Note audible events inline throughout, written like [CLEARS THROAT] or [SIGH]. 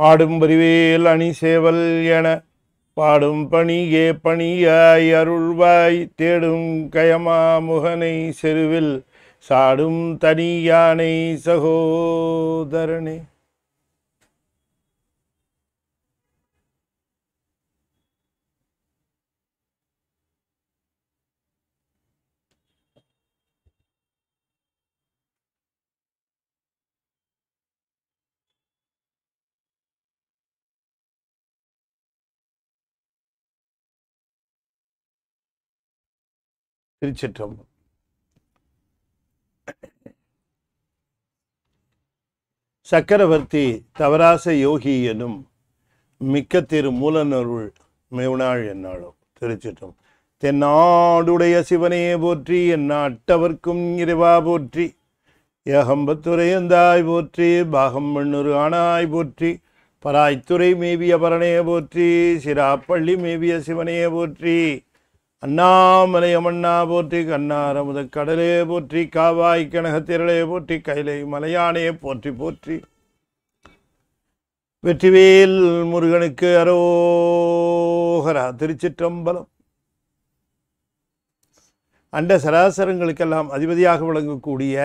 பாடும் வரிவேல் அணி சேவல் என பாடும் பணியே பணியாய் அருள்வாய் தேடும் கயமா முகனை செருவில் சாடும் தனியானை சகோதரனே திருச்சிற்றம்பலம் சக்கரவர்த்தி தவராச யோகி எனும் மிக்க திரு மூலநருள் மேவுனாள் என்னாலும் திருச்சிற்றம் தென்னாடுடைய சிவனையே போற்றி என் நாட்டவர்க்கும் இறைவா போற்றி ஏகம்பத்துரையந்தாய் போற்றி பாகம் மண்ணூறு ஆனாய் போற்றி பராய்த்துறை மேவிய பரணையை போற்றி சிராப்பள்ளி மேவிய சிவனையை போற்றி அண்ணாமலையம் அண்ணா போற்றி கண்ணார முத கடலே போற்றி காவாய் கனகத்திரளே போற்றி கைலை மலையானே போற்றி போற்றி வெற்றிவேல் முருகனுக்கு அரோகரா திருச்சிற்றம்பலம் அண்ட சராசரங்களுக்கெல்லாம் அதிபதியாக விளங்கக்கூடிய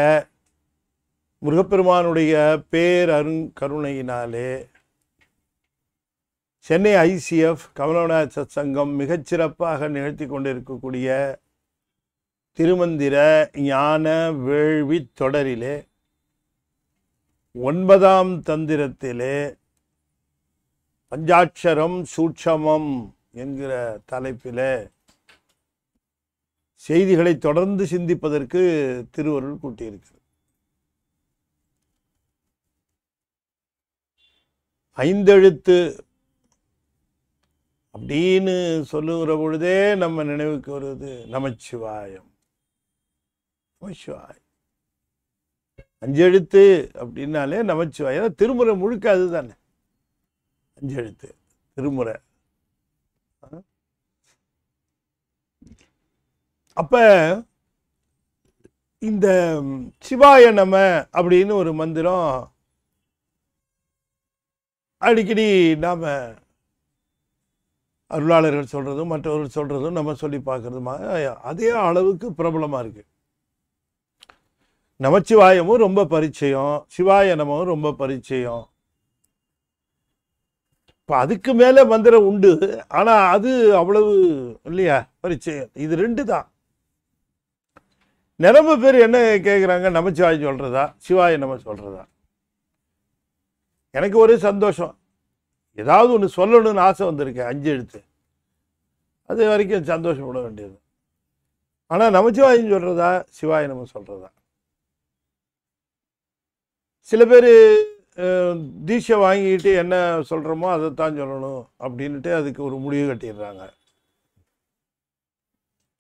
முருகப்பெருமானுடைய பேரருங்கருணையினாலே சென்னை ஐசிஎஃப் கமலநாத் சத் சங்கம் மிகச்சிறப்பாக நிகழ்த்தி கொண்டிருக்கக்கூடிய திருமந்திர ஞான வேள்வி தொடரிலே ஒன்பதாம் தந்திரத்திலே பஞ்சாட்சரம் சூட்சமம் என்கிற தலைப்பில் செய்திகளை தொடர்ந்து சிந்திப்பதற்கு திருவருள் கூட்டியிருக்கிறது ஐந்தெழுத்து அப்படின்னு சொல்லுகிற பொழுதே நம்ம நினைவுக்கு வருவது நமச்சிவாயம் அஞ்செழுத்து அப்படின்னாலே நமச்சிவாயம் திருமுறை முழுக்க அதுதானே அஞ்செழுத்து திருமுறை அப்ப இந்த சிவாய நம அப்படின்னு ஒரு மந்திரம் அடிக்கடி நாம் அருளாளர்கள் சொல்கிறதும் மற்றவர்கள் சொல்கிறதும் நம்ம சொல்லி பார்க்குறதுமாக அதே அளவுக்கு பிரபலமாக இருக்குது நமச்சிவாயமும் ரொம்ப பரிச்சயம் சிவாயனமும் ரொம்ப பரிச்சயம் இப்போ அதுக்கு மேலே மந்திரம் உண்டு ஆனால் அது அவ்வளவு இல்லையா பரிச்சயம் இது ரெண்டு தான் நிரம்ப பேர் என்ன கேட்குறாங்க நமச்சிவாயம் சொல்கிறதா சிவாய சொல்கிறதா எனக்கு ஒரே சந்தோஷம் ஏதாவது ஒன்று சொல்லணும்னு ஆசை வந்திருக்கு அஞ்சு எழுத்து அது வரைக்கும் சந்தோஷப்பட வேண்டியது ஆனால் நமச்சிவாயம் சொல்கிறதா சிவாய நம்ம சொல்கிறதா சில பேர் தீட்சை வாங்கிக்கிட்டு என்ன சொல்கிறோமோ தான் சொல்லணும் அப்படின்ட்டு அதுக்கு ஒரு முடிவு கட்டிடுறாங்க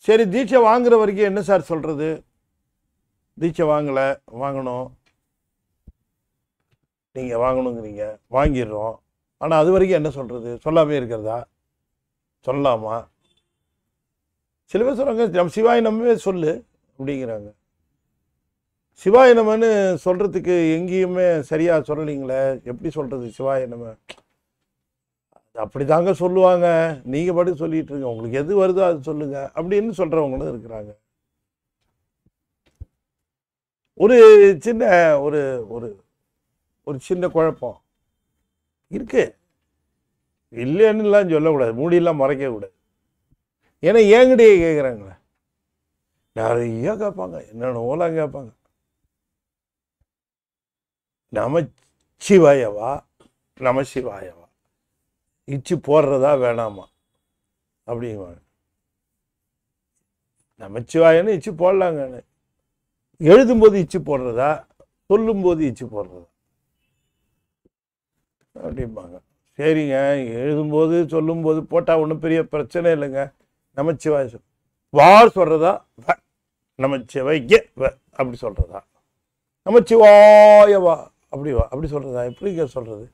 சரி தீட்சை வாங்குற வரைக்கும் என்ன சார் சொல்கிறது தீட்சை வாங்கலை வாங்கணும் நீங்கள் வாங்கணுங்கிறீங்க வாங்கிடுறோம் ஆனால் அது வரைக்கும் என்ன சொல்கிறது சொல்லாமே இருக்கிறதா சொல்லாமா சில பேர் சொல்கிறாங்க நம் சிவாய் சொல்லு அப்படிங்கிறாங்க சிவாய நமன்னு சொல்கிறதுக்கு எங்கேயுமே சரியாக சொல்லலைங்களே எப்படி சொல்கிறது சிவாய நம்ம அப்படி தாங்க சொல்லுவாங்க நீங்கள் பாட்டு சொல்லிகிட்டு இருங்க உங்களுக்கு எது வருதோ அது சொல்லுங்கள் அப்படின்னு சொல்கிறவங்களும் இருக்கிறாங்க ஒரு சின்ன ஒரு ஒரு ஒரு சின்ன குழப்பம் இருக்கு இல்லைன்னுலாம் சொல்லக்கூடாது மூடியெல்லாம் மறைக்கக்கூடாது ஏன்னா ஏங்கிட்டே கேட்குறாங்களே நிறைய கேட்பாங்க என்னென்னலாம் கேட்பாங்க நமச்சிவாயவா நமசிவாயவா இச்சு போடுறதா வேணாமா அப்படிங்குவாங்க நமச்சிவாயன்னு இச்சு போடலாங்கன்னு எழுதும்போது இச்சு போடுறதா சொல்லும்போது இச்சு போடுறதா அப்படிம்பாங்க சரிங்க எழுதும்போது சொல்லும்போது போட்டால் ஒன்றும் பெரிய பிரச்சனை இல்லைங்க நமச்சிவாய் சொல் வார் சொல்கிறதா வ நமச்சிவாய்க்கு வ அப்படி சொல்கிறதா வா அப்படி வா அப்படி சொல்கிறதா எப்படிங்க சொல்கிறது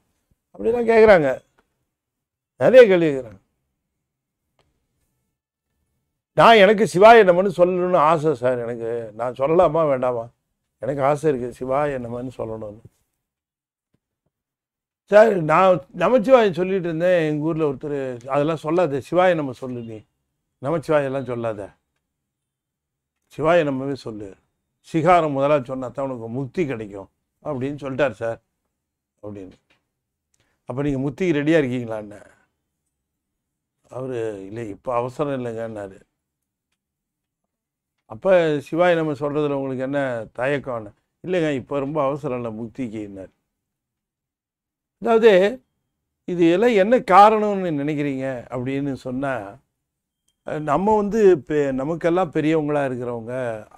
அப்படிலாம் கேட்குறாங்க நிறைய கேள்வி கேட்குறாங்க நான் எனக்கு சிவாய என்னமனு சொல்லணும்னு ஆசை சார் எனக்கு நான் சொல்லலாமா வேண்டாமா எனக்கு ஆசை இருக்குது சிவாய நமன்னு சொல்லணும்னு சார் நான் நமச்சிவாயம் சொல்லிட்டு இருந்தேன் எங்கள் ஊரில் ஒருத்தர் அதெல்லாம் சொல்லாத சிவாய நம்ம சொல்லு நீ நமச்சிவாயெல்லாம் சொல்லாத சிவாய நம்மவே சொல்லு சிகாரம் முதலாக சொன்னா தான் உனக்கு முக்தி கிடைக்கும் அப்படின்னு சொல்லிட்டார் சார் அப்படின்னு அப்போ நீங்கள் முத்திக்கு ரெடியாக இருக்கீங்களான்னு அவர் இல்லை இப்போ அவசரம் இல்லைங்கன்னாரு அப்போ சிவாய் நம்ம சொல்கிறதுல உங்களுக்கு என்ன தயக்கம்னு இல்லைங்க இப்போ ரொம்ப அவசரம் இல்லை முக்திக்குன்னார் அதாவது இது எல்லாம் என்ன காரணம்னு நினைக்கிறீங்க அப்படின்னு சொன்னால் நம்ம வந்து பெ நமக்கெல்லாம் பெரியவங்களாக இருக்கிறவங்க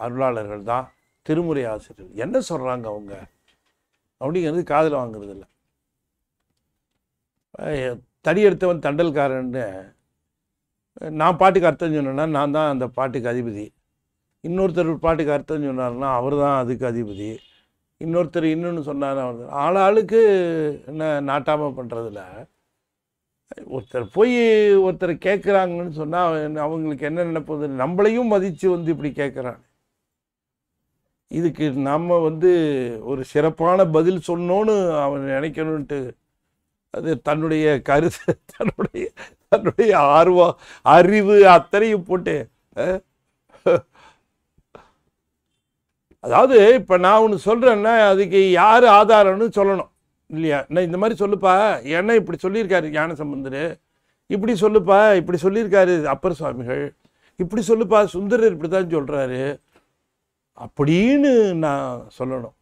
அருளாளர்கள் தான் திருமுறை ஆசிரியர் என்ன சொல்கிறாங்க அவங்க அப்படிங்கிறது காதில் வாங்குறது இல்லை தடி எடுத்தவன் தண்டல்காரன்னு நான் பாட்டுக்கு அர்த்தம் சொன்னேன்னா நான் தான் அந்த பாட்டுக்கு அதிபதி இன்னொருத்தர் பாட்டுக்கு அர்த்தம் சொன்னார்னா அவர் தான் அதுக்கு அதிபதி இன்னொருத்தர் இன்னொன்று சொன்னார் அவர் ஆளாளுக்கு என்ன நாட்டாமல் பண்ணுறதில்ல ஒருத்தர் போய் ஒருத்தர் கேட்குறாங்கன்னு சொன்னால் அவங்களுக்கு என்ன நினைப்பது நம்மளையும் மதித்து வந்து இப்படி கேட்குறான் இதுக்கு நம்ம வந்து ஒரு சிறப்பான பதில் சொன்னோன்னு அவன் நினைக்கணுன்ட்டு அது தன்னுடைய கருத்து தன்னுடைய தன்னுடைய ஆர்வம் அறிவு அத்தனையும் போட்டு அதாவது இப்போ நான் ஒன்று சொல்கிறேன்னா அதுக்கு யார் ஆதாரம்னு சொல்லணும் இல்லையா நான் இந்த மாதிரி சொல்லுப்பா ஏன்னா இப்படி சொல்லியிருக்காரு ஞான சம்பந்தர் இப்படி சொல்லுப்பா இப்படி சொல்லியிருக்காரு அப்பர் சுவாமிகள் இப்படி சொல்லுப்பா சுந்தரர் இப்படி தான் சொல்கிறாரு அப்படின்னு நான் சொல்லணும்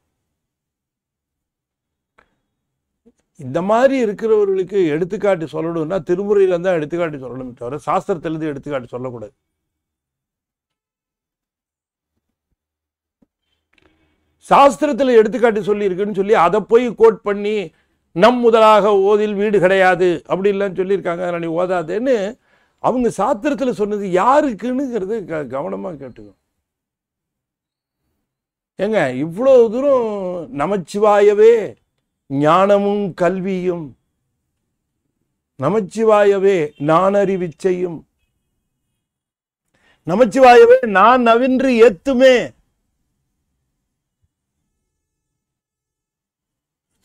இந்த மாதிரி இருக்கிறவர்களுக்கு எடுத்துக்காட்டு சொல்லணும்னா திருமுறையில் தான் எடுத்துக்காட்டு சொல்லணும் தவிர சாஸ்திரத்திலேருந்து எடுத்துக்காட்டு சொல்லக்கூடாது சாஸ்திரத்தில் எடுத்துக்காட்டு சொல்லி இருக்குன்னு சொல்லி அதை போய் கோட் பண்ணி நம் முதலாக ஓதில் வீடு கிடையாது அப்படின்லாம் சொல்லியிருக்காங்க அதனால் நீ ஓதாதேன்னு அவங்க சாத்திரத்தில் சொன்னது யாருக்குன்னுங்கிறது க கவனமாக கேட்டுக்கோ ஏங்க இவ்வளோ தூரம் நமச்சிவாயவே ஞானமும் கல்வியும் நமச்சிவாயவே நானறிவிச்சையும் நமச்சிவாயவே நான் நவின்று ஏத்துமே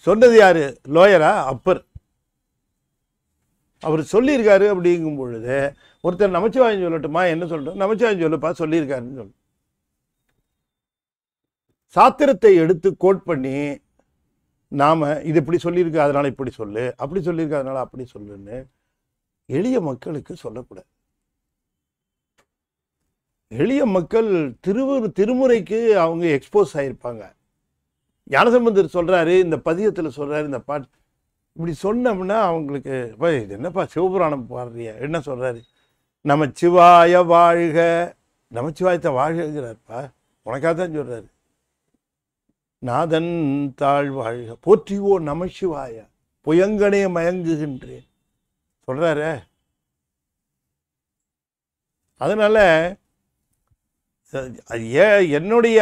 சொன்னது யார் லோயரா அப்பர் அவர் சொல்லியிருக்காரு அப்படிங்கும் பொழுது ஒருத்தர் நமச்சிவாயம் சொல்லட்டுமா என்ன சொல்கிறோம் நமச்சிவாயம் சொல்லுப்பா சொல்லியிருக்காருன்னு சொல்லு சாத்திரத்தை எடுத்து கோட் பண்ணி நாம் இது இப்படி சொல்லியிருக்கு அதனால் இப்படி சொல்லு அப்படி சொல்லியிருக்கு அதனால் அப்படி சொல்லுன்னு எளிய மக்களுக்கு சொல்லக்கூடாது எளிய மக்கள் திருவு திருமுறைக்கு அவங்க எக்ஸ்போஸ் ஆகியிருப்பாங்க ஞானசம்பந்தர் சொல்கிறாரு இந்த பதியத்தில் சொல்கிறாரு இந்த பாட்டு இப்படி சொன்னோம்னா அவங்களுக்கு போய் இது என்னப்பா சிவபுராணம் பாடுறியா என்ன சொல்கிறாரு நம்ம சிவாய வாழ்க நம்ம சிவாயத்தை வாழ்கிறார்ப்பா உனக்காக தான் சொல்கிறாரு நாதன் தாழ் வாழ்க போற்றிவோ நம சிவாய புயங்கனே மயங்குகின்றேன் சொல்கிறார அதனால் ஏ என்னுடைய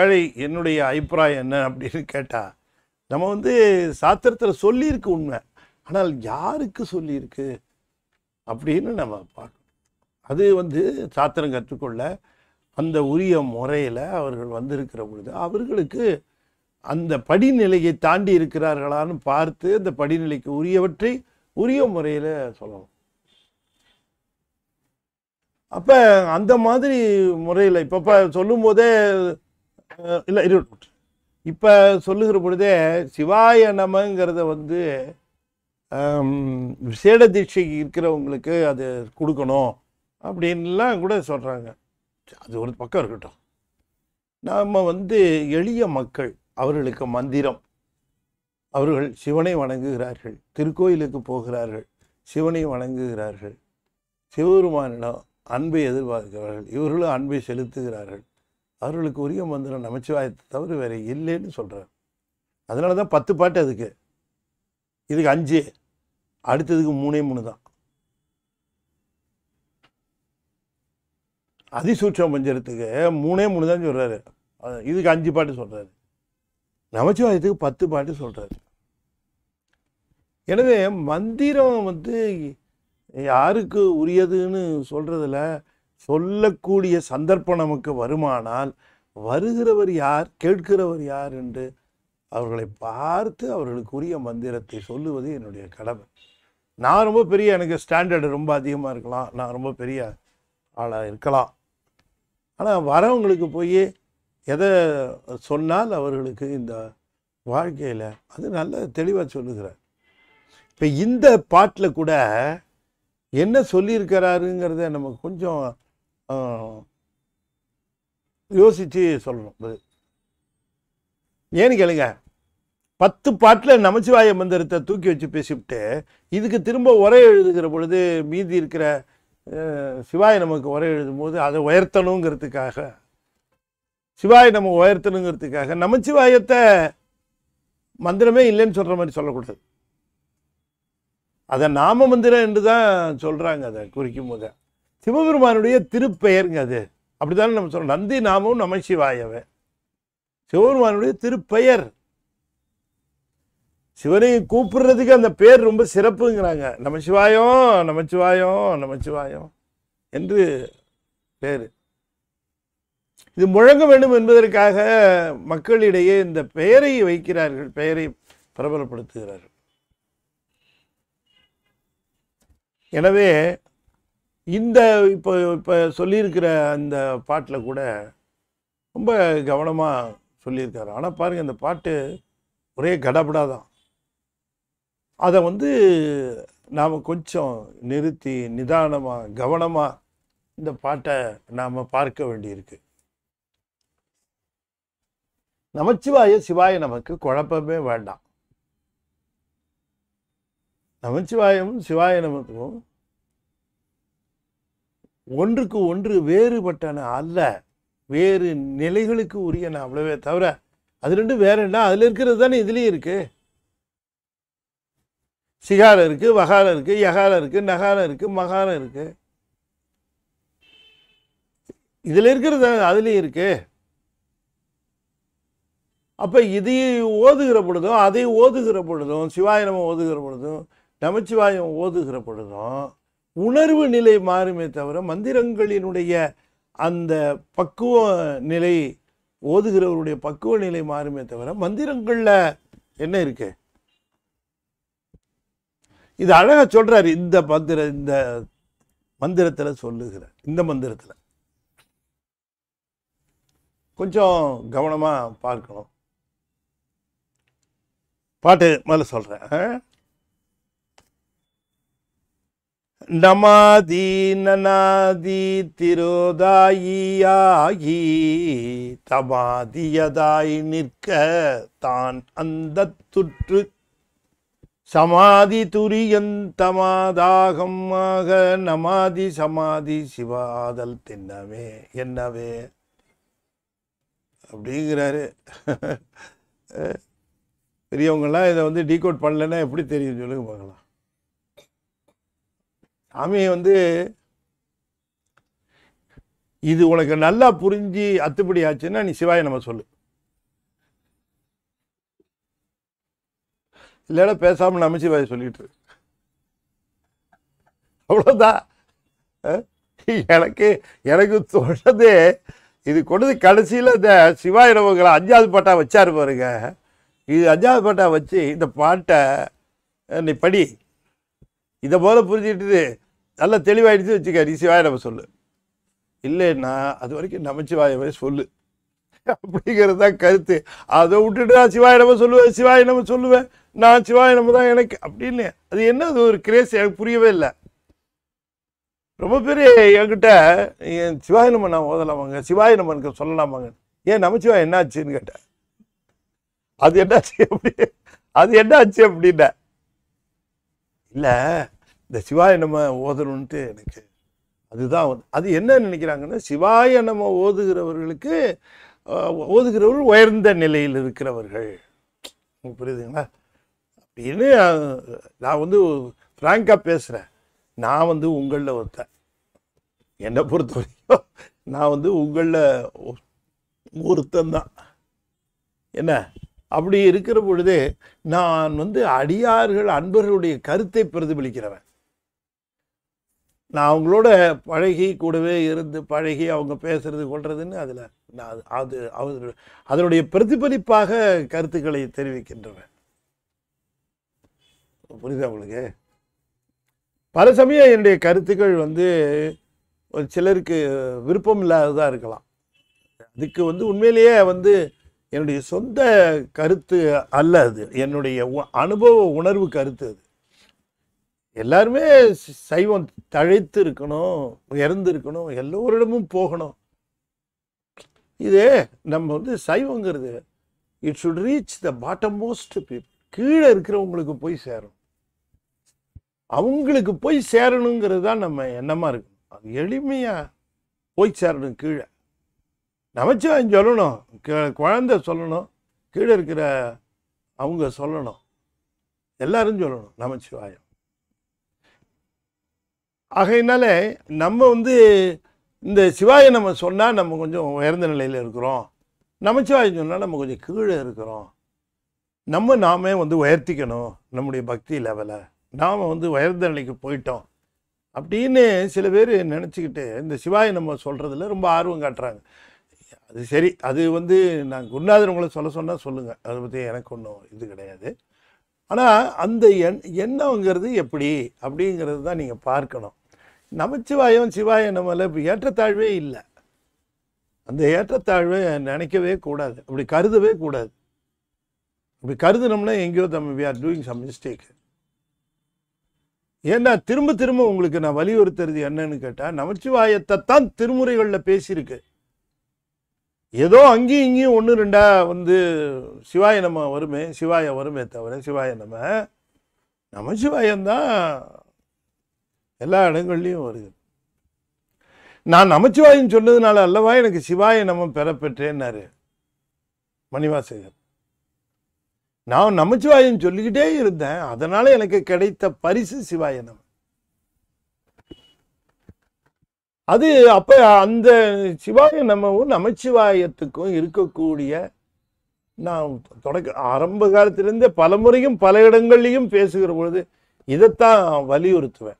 ஏழை என்னுடைய அபிப்பிராயம் என்ன அப்படின்னு கேட்டால் நம்ம வந்து சாத்திரத்தில் சொல்லியிருக்கு உண்மை ஆனால் யாருக்கு சொல்லியிருக்கு அப்படின்னு நம்ம பார்க்கணும் அது வந்து சாத்திரம் கற்றுக்கொள்ள அந்த உரிய முறையில் அவர்கள் வந்திருக்கிற பொழுது அவர்களுக்கு அந்த படிநிலையை தாண்டி இருக்கிறார்களான்னு பார்த்து அந்த படிநிலைக்கு உரியவற்றை உரிய முறையில் சொல்லணும் அப்போ அந்த மாதிரி முறையில் இப்போ இப்போ சொல்லும் போதே இல்லை இரு இப்போ சொல்லுகிற பொழுதே சிவாய நமங்கிறத வந்து விசேட தீட்சை இருக்கிறவங்களுக்கு அது கொடுக்கணும் அப்படின்லாம் கூட சொல்கிறாங்க அது ஒரு பக்கம் இருக்கட்டும் நம்ம வந்து எளிய மக்கள் அவர்களுக்கு மந்திரம் அவர்கள் சிவனை வணங்குகிறார்கள் திருக்கோயிலுக்கு போகிறார்கள் சிவனை வணங்குகிறார்கள் சிவபெருமானிடம் அன்பை எதிர்பார்க்கிறார்கள் இவர்களும் அன்பை செலுத்துகிறார்கள் அவர்களுக்கு உரிய மந்திரம் நமச்சிவாயத்தை தவிர வேறு இல்லைன்னு சொல்கிறார் அதனால தான் பத்து பாட்டு அதுக்கு இதுக்கு அஞ்சு அடுத்ததுக்கு மூணே மூணு தான் அதிசூட்சம் பஞ்சத்துக்கு மூணே மூணு தான் சொல்கிறாரு இதுக்கு அஞ்சு பாட்டு சொல்கிறாரு நமச்சிவாயத்துக்கு பத்து பாட்டு சொல்கிறாரு எனவே மந்திரம் வந்து யாருக்கு உரியதுன்னு சொல்கிறதுல சொல்லக்கூடிய சந்தர்ப்பம் நமக்கு வருமானால் வருகிறவர் யார் கேட்கிறவர் யார் என்று அவர்களை பார்த்து அவர்களுக்கு உரிய மந்திரத்தை சொல்லுவது என்னுடைய கடமை நான் ரொம்ப பெரிய எனக்கு ஸ்டாண்டர்டு ரொம்ப அதிகமாக இருக்கலாம் நான் ரொம்ப பெரிய ஆளாக இருக்கலாம் ஆனால் வரவங்களுக்கு போய் எதை சொன்னால் அவர்களுக்கு இந்த வாழ்க்கையில் அது நல்ல தெளிவாக சொல்லுகிறார் இப்போ இந்த பாட்டில் கூட என்ன சொல்லியிருக்கிறாருங்கிறத நம்ம கொஞ்சம் யோசித்து சொல்லணும் ஏன்னு கேளுங்க பத்து பாட்டில் நமச்சிவாய மந்திரத்தை தூக்கி வச்சு பேசிவிட்டு இதுக்கு திரும்ப உரை எழுதுகிற பொழுது மீதி இருக்கிற சிவாய நமக்கு உரை எழுதும் போது அதை உயர்த்தணுங்கிறதுக்காக சிவாய நம்ம உயர்த்தணுங்கிறதுக்காக நமச்சிவாயத்தை மந்திரமே இல்லைன்னு சொல்கிற மாதிரி சொல்லக்கூடாது அதை நாம மந்திரம் என்று தான் சொல்கிறாங்க அதை குறிக்கும் போது சிவபெருமானுடைய திருப்பெயருங்க அது அப்படி தானே நம்ம சொல்கிறோம் நந்தி நாமம் நமசிவாயவே சிவபெருமானுடைய திருப்பெயர் சிவனை கூப்பிடுறதுக்கு அந்த பேர் ரொம்ப சிறப்புங்கிறாங்க நமசிவாயம் நமச்சிவாயம் நமச்சிவாயம் என்று பேர் இது முழங்க வேண்டும் என்பதற்காக மக்களிடையே இந்த பெயரை வைக்கிறார்கள் பெயரை பிரபலப்படுத்துகிறார்கள் எனவே இந்த இப்போ இப்போ சொல்லியிருக்கிற அந்த பாட்டில் கூட ரொம்ப கவனமாக சொல்லியிருக்காரு ஆனால் பாருங்கள் அந்த பாட்டு ஒரே கடபடா தான் அதை வந்து நாம் கொஞ்சம் நிறுத்தி நிதானமாக கவனமாக இந்த பாட்டை நாம் பார்க்க வேண்டியிருக்கு நமச்சிவாய சிவாய நமக்கு குழப்பமே வேண்டாம் நமச்சிவாயமும் சிவாய நமத்துவம் ஒன்றுக்கு ஒன்று வேறுபட்டன அல்ல வேறு நிலைகளுக்கு உரியன அவ்வளவே தவிர அது ரெண்டும் வேற என்ன அதில் இருக்கிறது தானே இதுலேயும் இருக்குது சிகாரம் இருக்குது வகாரம் இருக்குது யகாரம் இருக்குது நகாரம் இருக்குது மகாரம் இருக்குது இதில் இருக்கிறது தானே அதுலேயும் இருக்குது அப்போ இதையும் ஓதுகிற பொழுதும் அதை ஓதுகிற பொழுதும் சிவாயிரம ஓதுகிற பொழுதும் நமச்சிவாயம் ஓதுகிற பொழுதும் உணர்வு நிலை மாறுமே தவிர மந்திரங்களினுடைய அந்த பக்குவ நிலை ஓதுகிறவருடைய பக்குவ நிலை மாறுமே தவிர மந்திரங்களில் என்ன இருக்கு இது அழகாக சொல்கிறாரு இந்த மந்திர இந்த மந்திரத்தில் சொல்லுகிறார் இந்த மந்திரத்தில் கொஞ்சம் கவனமாக பார்க்கணும் பாட்டு முதல்ல சொல்கிறேன் நமாதி நனாதி தமாதியதாய் நிற்க தான் அந்த துற்று சமாதி துரியந்தமாதாகமாக நமாதி சமாதி சிவாதல் தின்னவே என்னவே அப்படிங்கிறாரு பெரியவங்களாம் இதை வந்து டீகோட் பண்ணலன்னா எப்படி தெரியும் சொல்லுங்க பார்க்கலாம் சாமி வந்து இது உனக்கு நல்லா புரிஞ்சு அத்துப்படி ஆச்சுன்னா நீ சிவாய நம்ம சொல்லு இல்லைன்னா பேசாமல் நம்ம சிவாய சொல்லிட்டு அவ்வளோதான் எனக்கு எனக்கு சொல்றது இது கொண்டது கடைசியில் இந்த சிவாய நமக்கு அஞ்சாவது பாட்டா வச்சாரு பாருங்க இது அஞ்சாவது பாட்டா வச்சு இந்த பாட்டை நீ படி இதை போல புரிஞ்சுக்கிட்டு நல்லா தெளிவாயிடுச்சு வச்சுக்க ரிசீவாக நம்ம சொல்லு இல்லைன்னா அது வரைக்கும் நமச்சிவாயவே சொல்லு அப்படிங்கிறது தான் கருத்து அதை விட்டுட்டு நான் சிவாய் நம்ம சொல்லுவேன் சிவாய் நம்ம சொல்லுவேன் நான் சிவாய் நம்ம தான் எனக்கு அப்படின்னு அது என்ன அது ஒரு கிரேஸ் எனக்கு புரியவே இல்லை ரொம்ப பேர் என்கிட்ட என் சிவாய் நம்ம நான் ஓதலாமாங்க சிவாய் நம்மனுக்கு சொல்லலாமாங்க ஏன் நமச்சிவாய் என்னாச்சுன்னு கேட்டேன் அது என்னாச்சு அப்படி அது என்னாச்சு அப்படின்ன இல்லை இந்த சிவாய நம்ம ஓதணுன்ட்டு எனக்கு அதுதான் அது என்ன நினைக்கிறாங்கன்னா சிவாய நம்ம ஓதுகிறவர்களுக்கு ஓதுகிறவர்கள் உயர்ந்த நிலையில் இருக்கிறவர்கள் புரியுதுங்களா அப்படின்னு நான் வந்து ஃப்ராங்காக பேசுகிறேன் நான் வந்து உங்களில் ஒருத்தன் என்னை பொறுத்த வரைக்கும் நான் வந்து உங்களில் ஒருத்தன் தான் என்ன அப்படி இருக்கிற பொழுது நான் வந்து அடியார்கள் அன்பர்களுடைய கருத்தை பிரதிபலிக்கிறவன் நான் அவங்களோட பழகி கூடவே இருந்து பழகி அவங்க பேசுறது கொள்றதுன்னு அதில் நான் அது அது அதனுடைய பிரதிபலிப்பாக கருத்துக்களை தெரிவிக்கின்றவன் புரியுது அவங்களுக்கு பல சமயம் என்னுடைய கருத்துக்கள் வந்து ஒரு சிலருக்கு விருப்பம் இல்லாததாக இருக்கலாம் அதுக்கு வந்து உண்மையிலேயே வந்து என்னுடைய சொந்த கருத்து அல்ல அது என்னுடைய அனுபவ உணர்வு கருத்து அது எல்லாருமே சைவம் தழைத்து இருக்கணும் உயர்ந்து இருக்கணும் எல்லோரிடமும் போகணும் இது நம்ம வந்து சைவங்கிறது it should reach the bottom most people கீழே இருக்கிறவங்களுக்கு போய் சேரும் அவங்களுக்கு போய் சேரணுங்கிறது தான் நம்ம எண்ணமாக இருக்கணும் அது எளிமையாக போய் சேரணும் கீழே நமச்சிவாயம் சொல்லணும் குழந்தை சொல்லணும் கீழே இருக்கிற அவங்க சொல்லணும் எல்லாரும் சொல்லணும் நமச்சிவாயம் ஆகையினால நம்ம வந்து இந்த சிவாயை நம்ம சொன்னால் நம்ம கொஞ்சம் உயர்ந்த நிலையில் இருக்கிறோம் நமச்சிவாயை சொன்னால் நம்ம கொஞ்சம் கீழே இருக்கிறோம் நம்ம நாமே வந்து உயர்த்திக்கணும் நம்முடைய பக்தி லெவலை நாம் வந்து உயர்ந்த நிலைக்கு போயிட்டோம் அப்படின்னு சில பேர் நினச்சிக்கிட்டு இந்த சிவாயை நம்ம சொல்கிறதுல ரொம்ப ஆர்வம் காட்டுறாங்க அது சரி அது வந்து நான் குருநாதர் உங்களை சொல்ல சொன்னால் சொல்லுங்கள் அதை பற்றி எனக்கு ஒன்றும் இது கிடையாது ஆனால் அந்த எண் எண்ணங்கிறது எப்படி அப்படிங்கிறது தான் நீங்கள் பார்க்கணும் நமச்சிவாயம் சிவாயம் நம்மள ஏற்றத்தாழ்வே இல்லை அந்த ஏற்றத்தாழ்வை நினைக்கவே கூடாது அப்படி கருதவே கூடாது அப்படி கருதுனோம்னா எங்கேயோ then we are doing some mistake ஏன்னா திரும்ப திரும்ப உங்களுக்கு நான் வலியுறுத்துறது என்னன்னு கேட்டால் நமச்சிவாயத்தை தான் திருமுறைகளில் பேசியிருக்கு ஏதோ அங்கேயும் இங்கேயும் ஒன்று ரெண்டா வந்து சிவாய நம்ம வருமே சிவாய வருமே தவிர சிவாய நம்ம தான் எல்லா இடங்கள்லையும் வருது நான் நமச்சிவாயின்னு சொன்னதுனால அல்லவா எனக்கு சிவாய நம்ம பெற பெற்றேன்னாரு மணிவாசகர் நான் நமச்சிவாயின்னு சொல்லிக்கிட்டே இருந்தேன் அதனால எனக்கு கிடைத்த பரிசு சிவாயனம் அது அப்ப அந்த சிவாய நம்மவும் நமச்சிவாயத்துக்கும் இருக்கக்கூடிய நான் தொடக்க ஆரம்ப காலத்திலிருந்தே பல முறையும் பல இடங்கள்லையும் பேசுகிற பொழுது இதைத்தான் வலியுறுத்துவேன்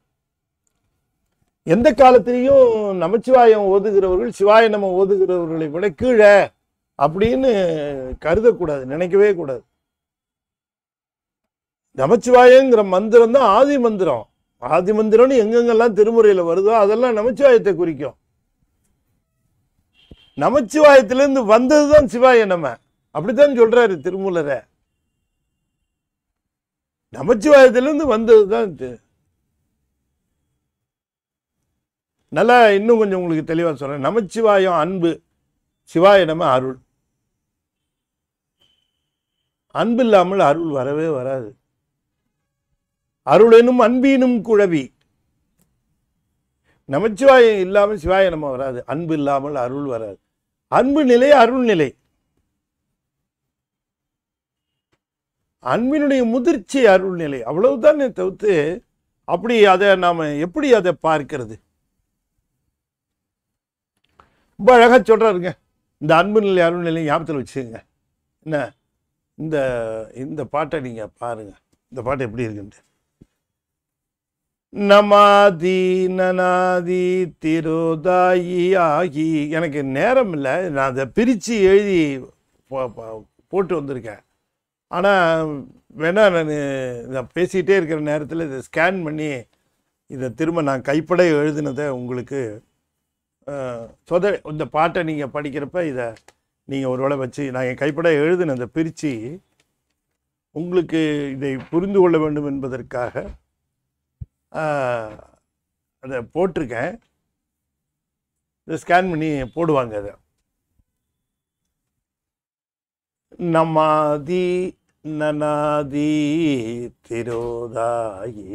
எந்த காலத்திலையும் நமச்சிவாயம் ஓதுகிறவர்கள் சிவாய நம்ம ஓதுகிறவர்களை விட கீழே அப்படின்னு கருதக்கூடாது நினைக்கவே கூடாது நமச்சிவாயங்கிற மந்திரம் தான் ஆதி மந்திரம் ஆதி மந்திரம்னு எங்கெங்கெல்லாம் திருமுறையில் வருதோ அதெல்லாம் நமச்சிவாயத்தை குறிக்கும் நமச்சிவாயத்திலேருந்து வந்தது தான் சிவாய நம்ம அப்படித்தான் சொல்றாரு திருமூலரை நமச்சிவாயத்திலேருந்து வந்தது தான் நல்லா இன்னும் கொஞ்சம் உங்களுக்கு தெளிவாக சொல்கிறேன் நமச்சிவாயம் அன்பு சிவாயிடமே அருள் அன்பு இல்லாமல் அருள் வரவே வராது அருளெனும் அன்பீனும் குழவி நமச்சிவாயம் இல்லாமல் சிவாய நம்ம வராது அன்பு இல்லாமல் அருள் வராது அன்பு நிலை அருள் நிலை அன்பினுடைய முதிர்ச்சி அருள் நிலை அவ்வளவுதான் தவிர்த்து அப்படி அதை நாம் எப்படி அதை பார்க்கிறது ரொம்ப அழகாக சொல்கிறாருங்க இந்த அன்பு நிலை அருள் நிலையை ஞாபகத்தில் வச்சுக்கோங்க என்ன இந்த இந்த பாட்டை நீங்கள் பாருங்கள் இந்த பாட்டு எப்படி இருக்குன்ட்டு நமாதி நனாதி திருதாயி ஆகி எனக்கு நேரம் இல்லை நான் அதை பிரித்து எழுதி போட்டு வந்திருக்கேன் ஆனால் வேணா நான் இதை பேசிகிட்டே இருக்கிற நேரத்தில் இதை ஸ்கேன் பண்ணி இதை திரும்ப நான் கைப்பட எழுதினதை உங்களுக்கு சொத இந்த பாட்டை நீங்கள் படிக்கிறப்ப இதை நீங்கள் ஒரு வேளை வச்சு நான் என் கைப்பட எழுதின அந்த பிரித்து உங்களுக்கு இதை புரிந்து கொள்ள வேண்டும் என்பதற்காக அதை போட்டிருக்கேன் இதை ஸ்கேன் பண்ணி போடுவாங்க அதை நமாதி நனாதி திரோதாயி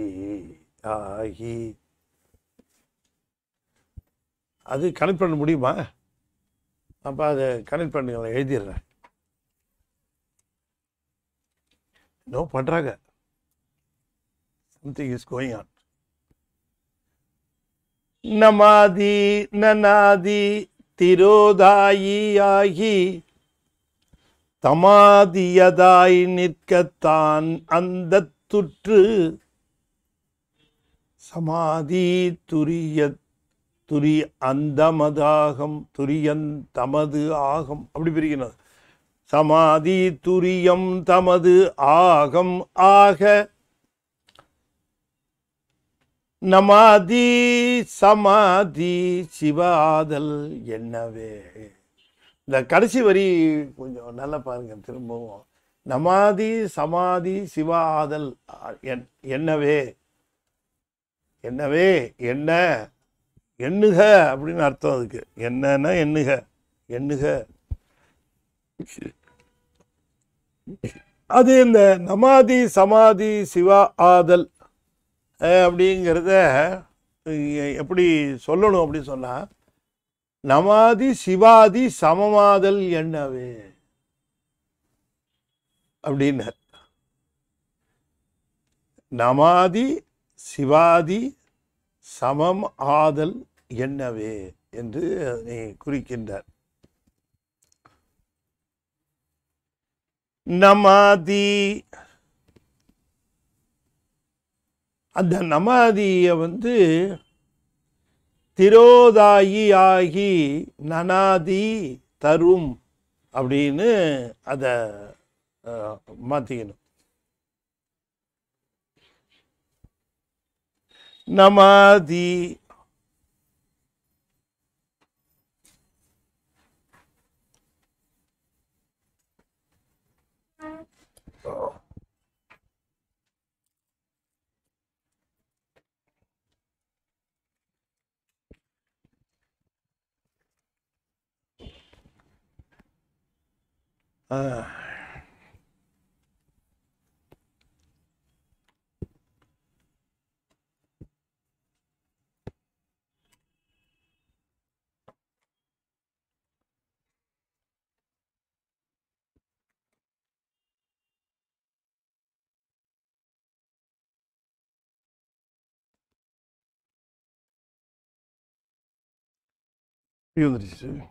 ஆகி அது கனெக்ட் பண்ண முடியுமா அப்போ அதை கனெக்ட் பண்ணுங்க எழுதிடுறேன் நோ பண்ணுறாங்க சம்திங் இஸ் கோயிங் ஆன் நமாதி நனாதி திரோதாயியாகி தமாதியதாய் நிற்கத்தான் அந்த துற்று சமாதி துரியத் துரி அந்தமதாகம் துரியன் தமது ஆகம் அப்படி பிரிக்கிறது சமாதி துரியம் தமது ஆகம் ஆக நமாதி சமாதி சிவாதல் என்னவே இந்த கடைசி வரி கொஞ்சம் நல்லா பாருங்க திரும்பவும் நமாதி சமாதி சிவாதல் என்னவே என்னவே என்ன எண்ணுக அப்படின்னு அர்த்தம் அதுக்கு என்னன்னா எண்ணுக எண்ணுக அது இந்த நமாதி சமாதி சிவா ஆதல் அப்படிங்கிறத எப்படி சொல்லணும் அப்படின்னு சொன்னால் நமாதி சிவாதி சமமாதல் என்னவே அப்படின்னார் நமாதி சிவாதி சமம் ஆதல் என்னவே என்று அதனை குறிக்கின்றார் நமாதி அந்த நமாதியை வந்து திரோதாயி ஆகி நனாதி தரும் அப்படின்னு அதை மாற்றிக்கணும் Namadi. Oh. Uh. 이어드리지.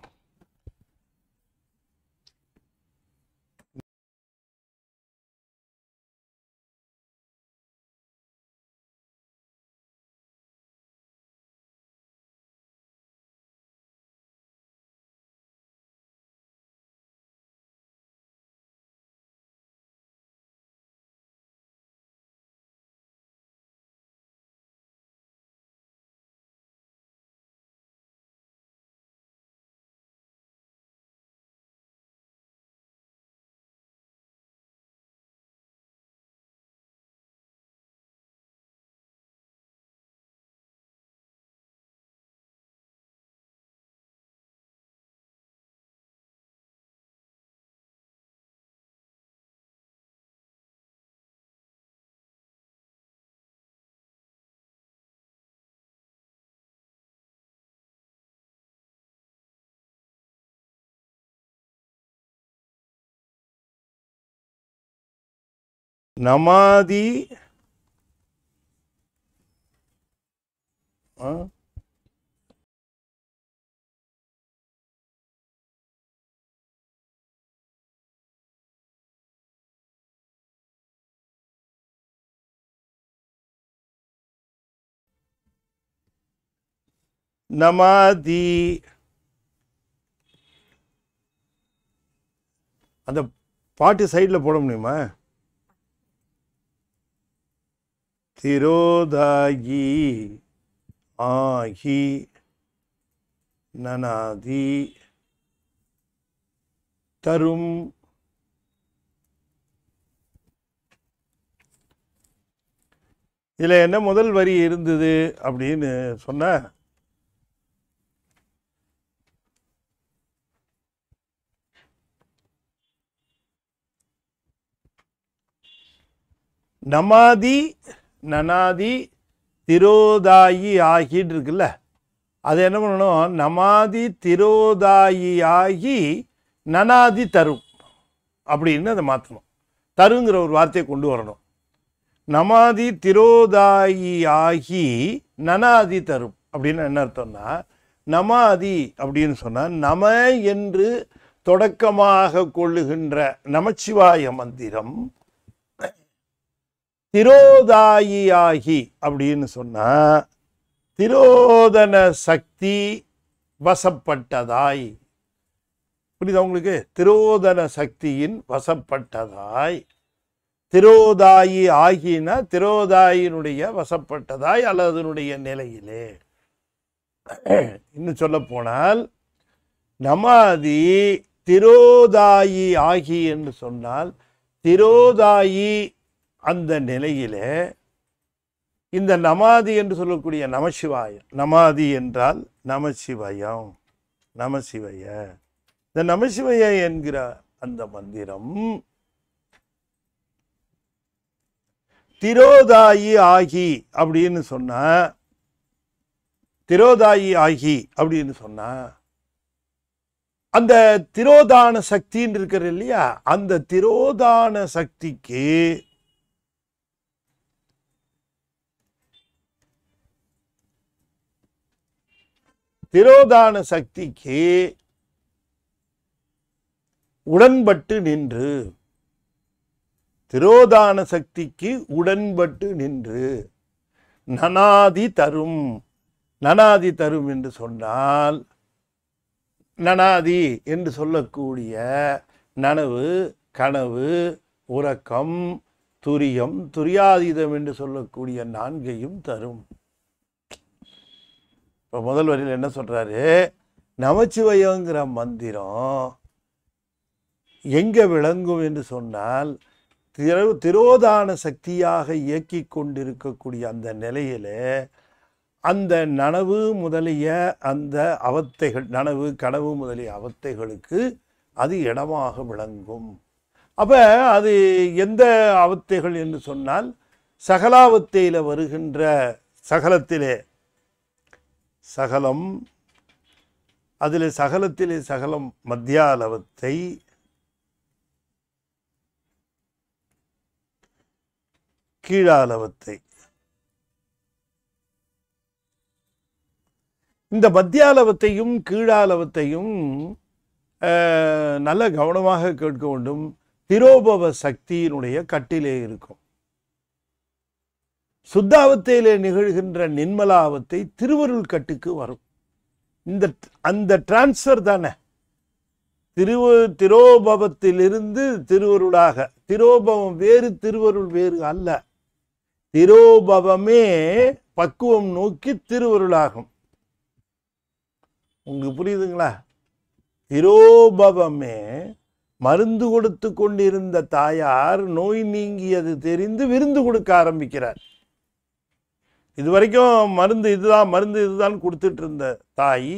நமாதி நமாதி அந்த பாட்டு சைடில் போட முடியுமா திரோதாயி ஆகி நனாதி தரும் இதில் என்ன முதல் வரி இருந்தது அப்படின்னு சொன்ன நமாதி நனாதி திரோதாயி ஆகிட்டு இருக்குல்ல அது என்ன பண்ணணும் நமாதி திரோதாயி ஆகி நனாதி தரும் அப்படின்னு அதை மாற்றணும் தருங்கிற ஒரு வார்த்தையை கொண்டு வரணும் நமாதி திரோதாயி ஆகி நனாதி தரும் அப்படின்னு என்ன அர்த்தம்னா நமாதி அப்படின்னு சொன்னால் நம என்று தொடக்கமாக கொள்ளுகின்ற நமச்சிவாய மந்திரம் திரோதாயியாகி அப்படின்னு சொன்னால் திரோதன சக்தி வசப்பட்டதாய் புரியுது உங்களுக்கு திரோதன சக்தியின் வசப்பட்டதாய் திரோதாயி ஆகினா திரோதாயினுடைய வசப்பட்டதாய் அல்லது அதனுடைய நிலையிலே இன்னும் சொல்ல போனால் நமாதி திரோதாயி ஆகி என்று சொன்னால் திரோதாயி அந்த நிலையிலே இந்த நமாதி என்று சொல்லக்கூடிய நமசிவாயம் நமாதி என்றால் நமசிவயம் நமசிவய இந்த நமசிவய என்கிற அந்த மந்திரம் திரோதாயி ஆகி அப்படின்னு சொன்ன திரோதாயி ஆகி அப்படின்னு சொன்ன அந்த திரோதான சக்தின்னு இருக்கிற இல்லையா அந்த திரோதான சக்திக்கு திரோதான சக்திக்கு உடன்பட்டு நின்று திரோதான சக்திக்கு உடன்பட்டு நின்று நனாதி தரும் நனாதி தரும் என்று சொன்னால் நனாதி என்று சொல்லக்கூடிய நனவு கனவு உறக்கம் துரியம் துரியாதீதம் என்று சொல்லக்கூடிய நான்கையும் தரும் இப்போ முதல் வரியில் என்ன சொல்கிறாரு நமச்சிவயங்கிற மந்திரம் எங்கே விளங்கும் என்று சொன்னால் திரு திரோதான சக்தியாக இயக்கி கொண்டிருக்கக்கூடிய அந்த நிலையில் அந்த நனவு முதலிய அந்த அவத்தைகள் நனவு கனவு முதலிய அவத்தைகளுக்கு அது இடமாக விளங்கும் அப்போ அது எந்த அவத்தைகள் என்று சொன்னால் சகலாவத்தையில் வருகின்ற சகலத்திலே சகலம் அதில் சகலத்திலே சகலம் மத்தியாலவத்தை கீழாலவத்தை இந்த மத்தியாலவத்தையும் கீழாலவத்தையும் நல்ல கவனமாக கேட்க வேண்டும் திரோபவ சக்தியினுடைய கட்டிலே இருக்கும் சுத்தாவத்தையிலே நிகழ்கின்ற நின்மலாவத்தை திருவருள் கட்டுக்கு வரும் இந்த அந்த டிரான்ஸ்ஃபர் தானே திருவு திரோபவத்திலிருந்து திருவருளாக திரோபவம் வேறு திருவருள் வேறு அல்ல திரோபவமே பக்குவம் நோக்கி திருவருளாகும் உங்களுக்கு புரியுதுங்களா திரோபவமே மருந்து கொடுத்து கொண்டிருந்த தாயார் நோய் நீங்கியது தெரிந்து விருந்து கொடுக்க ஆரம்பிக்கிறார் இது வரைக்கும் மருந்து இதுதான் மருந்து இதுதான் கொடுத்துட்டு இருந்த தாய்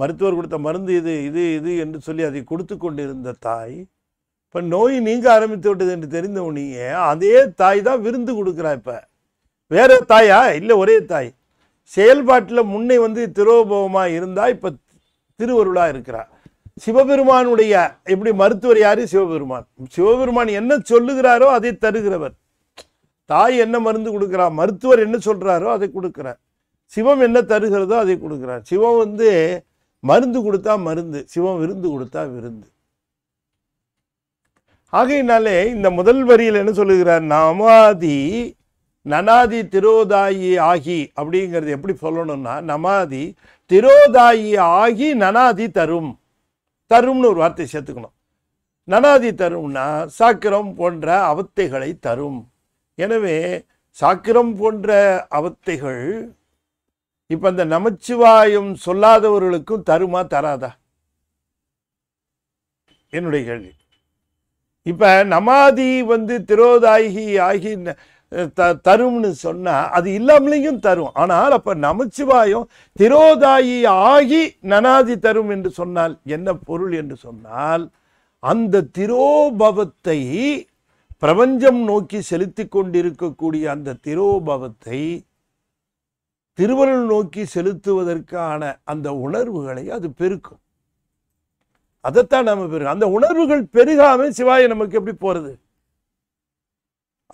மருத்துவர் கொடுத்த மருந்து இது இது இது என்று சொல்லி அதை கொடுத்து கொண்டிருந்த தாய் இப்போ நோய் நீங்க ஆரம்பித்து விட்டது என்று தெரிந்த அதே தாய் தான் விருந்து கொடுக்குறா இப்போ வேற தாயா இல்லை ஒரே தாய் செயல்பாட்டில் முன்னே வந்து திரோபவமாக இருந்தா இப்போ திருவருளாக இருக்கிறா சிவபெருமானுடைய எப்படி மருத்துவர் யாரு சிவபெருமான் சிவபெருமான் என்ன சொல்லுகிறாரோ அதை தருகிறவர் தாய் என்ன மருந்து கொடுக்குறா மருத்துவர் என்ன சொல்கிறாரோ அதை கொடுக்குறார் சிவம் என்ன தருகிறதோ அதை கொடுக்குறார் சிவம் வந்து மருந்து கொடுத்தா மருந்து சிவம் விருந்து கொடுத்தா விருந்து ஆகையினாலே இந்த முதல் வரியில் என்ன சொல்லுகிறார் நமாதி நனாதி திரோதாயி ஆகி அப்படிங்கிறது எப்படி சொல்லணும்னா நமாதி திரோதாயி ஆகி நனாதி தரும் தரும்னு ஒரு வார்த்தை சேர்த்துக்கணும் நனாதி தரும்னா சாக்கிரம் போன்ற அவத்தைகளை தரும் எனவே சாக்கிரம் போன்ற அவத்தைகள் இப்போ அந்த நமச்சிவாயம் சொல்லாதவர்களுக்கும் தருமா தராதா என்னுடைய கேள்வி இப்போ நமாதி வந்து திரோதாயி ஆகி தரும்னு சொன்னால் அது இல்லாமலேயும் தரும் ஆனால் அப்போ நமச்சிவாயம் திரோதாயி ஆகி நனாதி தரும் என்று சொன்னால் என்ன பொருள் என்று சொன்னால் அந்த திரோபவத்தை பிரபஞ்சம் நோக்கி செலுத்தி கொண்டிருக்கக்கூடிய அந்த திரோபவத்தை திருவருள் நோக்கி செலுத்துவதற்கான அந்த உணர்வுகளை அது பெருக்கும் அதைத்தான் நம்ம பெரு அந்த உணர்வுகள் பெருகாம சிவாய நமக்கு எப்படி போறது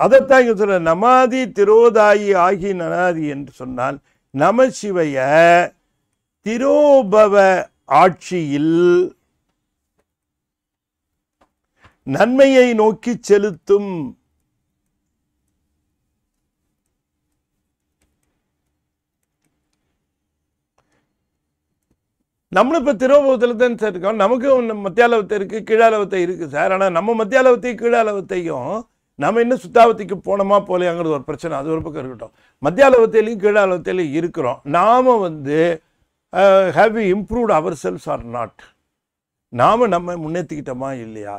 அதைத்தான் இங்க சொல்ற நமாதி திரோதாயி ஆகி நனாதி என்று சொன்னால் நம சிவைய திரோபவ ஆட்சியில் நன்மையை நோக்கி செலுத்தும் நம்மளும் இப்போ திருவோபத்தில் தான் சார் இருக்கோம் நமக்கும் அளவத்தை இருக்குது கீழாலவத்தை இருக்குது சார் ஆனால் நம்ம மத்திய கீழே கீழாலவத்தையும் நம்ம இன்னும் சுத்தாவத்திக்கு போனோமா போலையாங்கிறது ஒரு பிரச்சனை அது ஒரு பக்கம் இருக்கட்டும் மத்திய கீழே அளவத்திலையும் இருக்கிறோம் நாம் வந்து have improved ourselves or not நாம் நம்ம முன்னேற்றிக்கிட்டோமா இல்லையா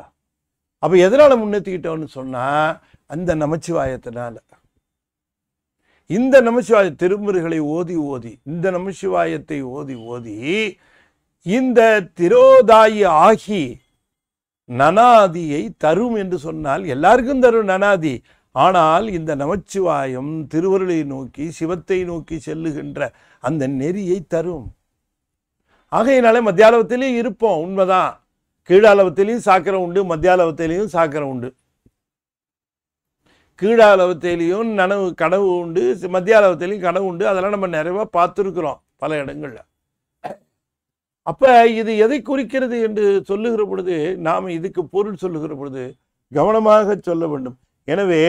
அப்போ எதனால் முன்னேற்றிக்கிட்டோம்னு சொன்னால் அந்த நமச்சிவாயத்தினால இந்த நமச்சிவாய திருமுறைகளை ஓதி ஓதி இந்த நமச்சிவாயத்தை ஓதி ஓதி இந்த திரோதாயி ஆகி நனாதியை தரும் என்று சொன்னால் எல்லாருக்கும் தரும் நனாதி ஆனால் இந்த நமச்சிவாயம் திருவருளை நோக்கி சிவத்தை நோக்கி செல்லுகின்ற அந்த நெறியை தரும் ஆகையினாலே மத்தியாலத்திலே இருப்போம் உண்மைதான் கீழாலவத்திலையும் சாக்கரம் உண்டு மத்தியாலவத்திலையும் சாக்கிரம் உண்டு கீழாலவத்திலையும் நனவு கனவு உண்டு மத்தியாலவத்திலையும் கனவு உண்டு அதெல்லாம் நம்ம நிறைவா பார்த்துருக்குறோம் பல இடங்களில் அப்போ இது எதை குறிக்கிறது என்று சொல்லுகிற பொழுது நாம் இதுக்கு பொருள் சொல்லுகிற பொழுது கவனமாக சொல்ல வேண்டும் எனவே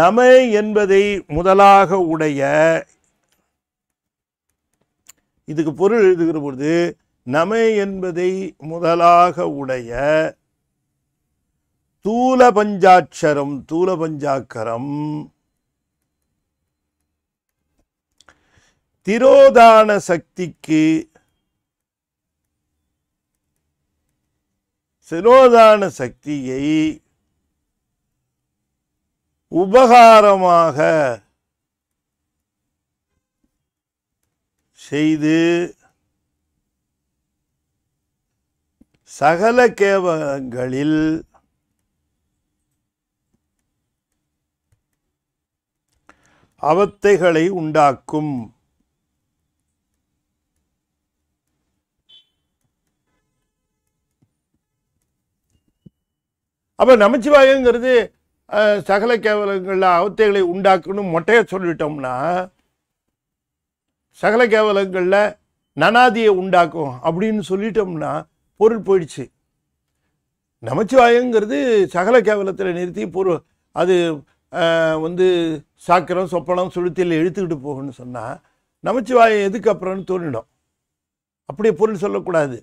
நம என்பதை முதலாக உடைய இதுக்கு பொருள் எழுதுகிற பொழுது நமை என்பதை முதலாக உடைய தூல பஞ்சாட்சரம் தூல பஞ்சாக்கரம் திரோதான சக்திக்கு சிரோதான சக்தியை உபகாரமாக செய்து சகல கேவங்களில் அவத்தைகளை உண்டாக்கும் அப்ப நமச்சிவாயங்கிறது சகல கேவலங்களில் அவத்தைகளை உண்டாக்கணும் மொட்டையை சொல்லிட்டோம்னா சகல கேவலங்களில் நனாதியை உண்டாக்கும் அப்படின்னு சொல்லிட்டோம்னா பொருள் போயிடுச்சு நமச்சிவாயங்கிறது சகல கேவலத்தில் நிறுத்தி பொருள் அது வந்து சாக்கிரம் சொப்பனம் சுழுத்தியில் இழுத்துக்கிட்டு போகணும்னு சொன்னால் நமச்சிவாயம் எதுக்கு அப்புறம்னு தோணிடும் அப்படியே பொருள் சொல்லக்கூடாது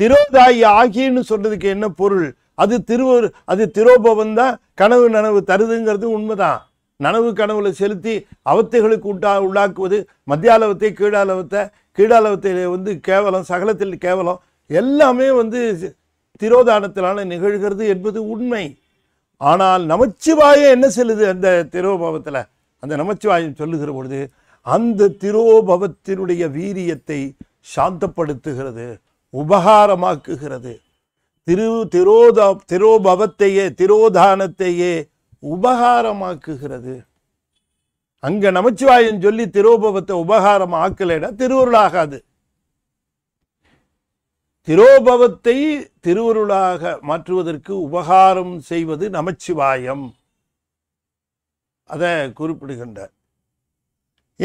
திருவதாயி ஆகின்னு சொல்றதுக்கு என்ன பொருள் அது திருவரு அது திரோபவன் தான் கனவு நனவு தருதுங்கிறது உண்மைதான் நனவு கனவுல செலுத்தி அவத்தைகளுக்கு உண்டா உள்ளாக்குவது மத்தியாலவத்தை கீழாலவத்தை கீழாலவத்தை வந்து கேவலம் சகலத்தில் கேவலம் எல்லாமே வந்து திரோதானத்திலான நிகழ்கிறது என்பது உண்மை ஆனால் நமச்சிவாயம் என்ன செல்லுது அந்த திரோபவத்தில் அந்த நமச்சிவாயம் சொல்லுகிற பொழுது அந்த திரோபவத்தினுடைய வீரியத்தை சாந்தப்படுத்துகிறது உபகாரமாக்குகிறது திரு திரோதா திரோபவத்தையே திரோதானத்தையே உபகாரமாக்குகிறது அங்கே நமச்சிவாயம் சொல்லி திரோபவத்தை உபகாரம் ஆக்கலைன்னா திருவருளாகாது திரோபவத்தை திருவருளாக மாற்றுவதற்கு உபகாரம் செய்வது நமச்சிவாயம் அதை குறிப்பிடுகின்றார்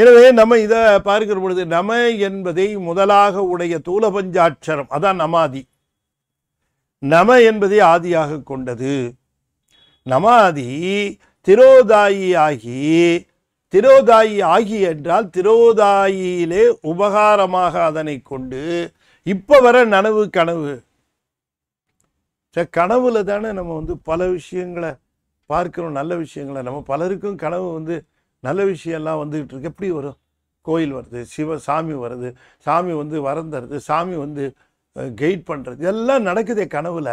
எனவே நம்ம இதை பார்க்கிற பொழுது நம என்பதை முதலாக உடைய தூல பஞ்சாட்சரம் அதான் நமாதி நம என்பதை ஆதியாக கொண்டது நமாதி திரோதாயி ஆகி திரோதாயி ஆகி என்றால் திரோதாயிலே உபகாரமாக அதனை கொண்டு இப்போ வர நனவு கனவு சார் கனவுல தானே நம்ம வந்து பல விஷயங்களை பார்க்குறோம் நல்ல விஷயங்களை நம்ம பலருக்கும் கனவு வந்து நல்ல விஷயம்லாம் வந்துக்கிட்டு இருக்கு எப்படி வரும் கோயில் வருது சிவ சாமி வருது சாமி வந்து வறந்துறது சாமி வந்து கெயிட் பண்ணுறது எல்லாம் நடக்குதே கனவுல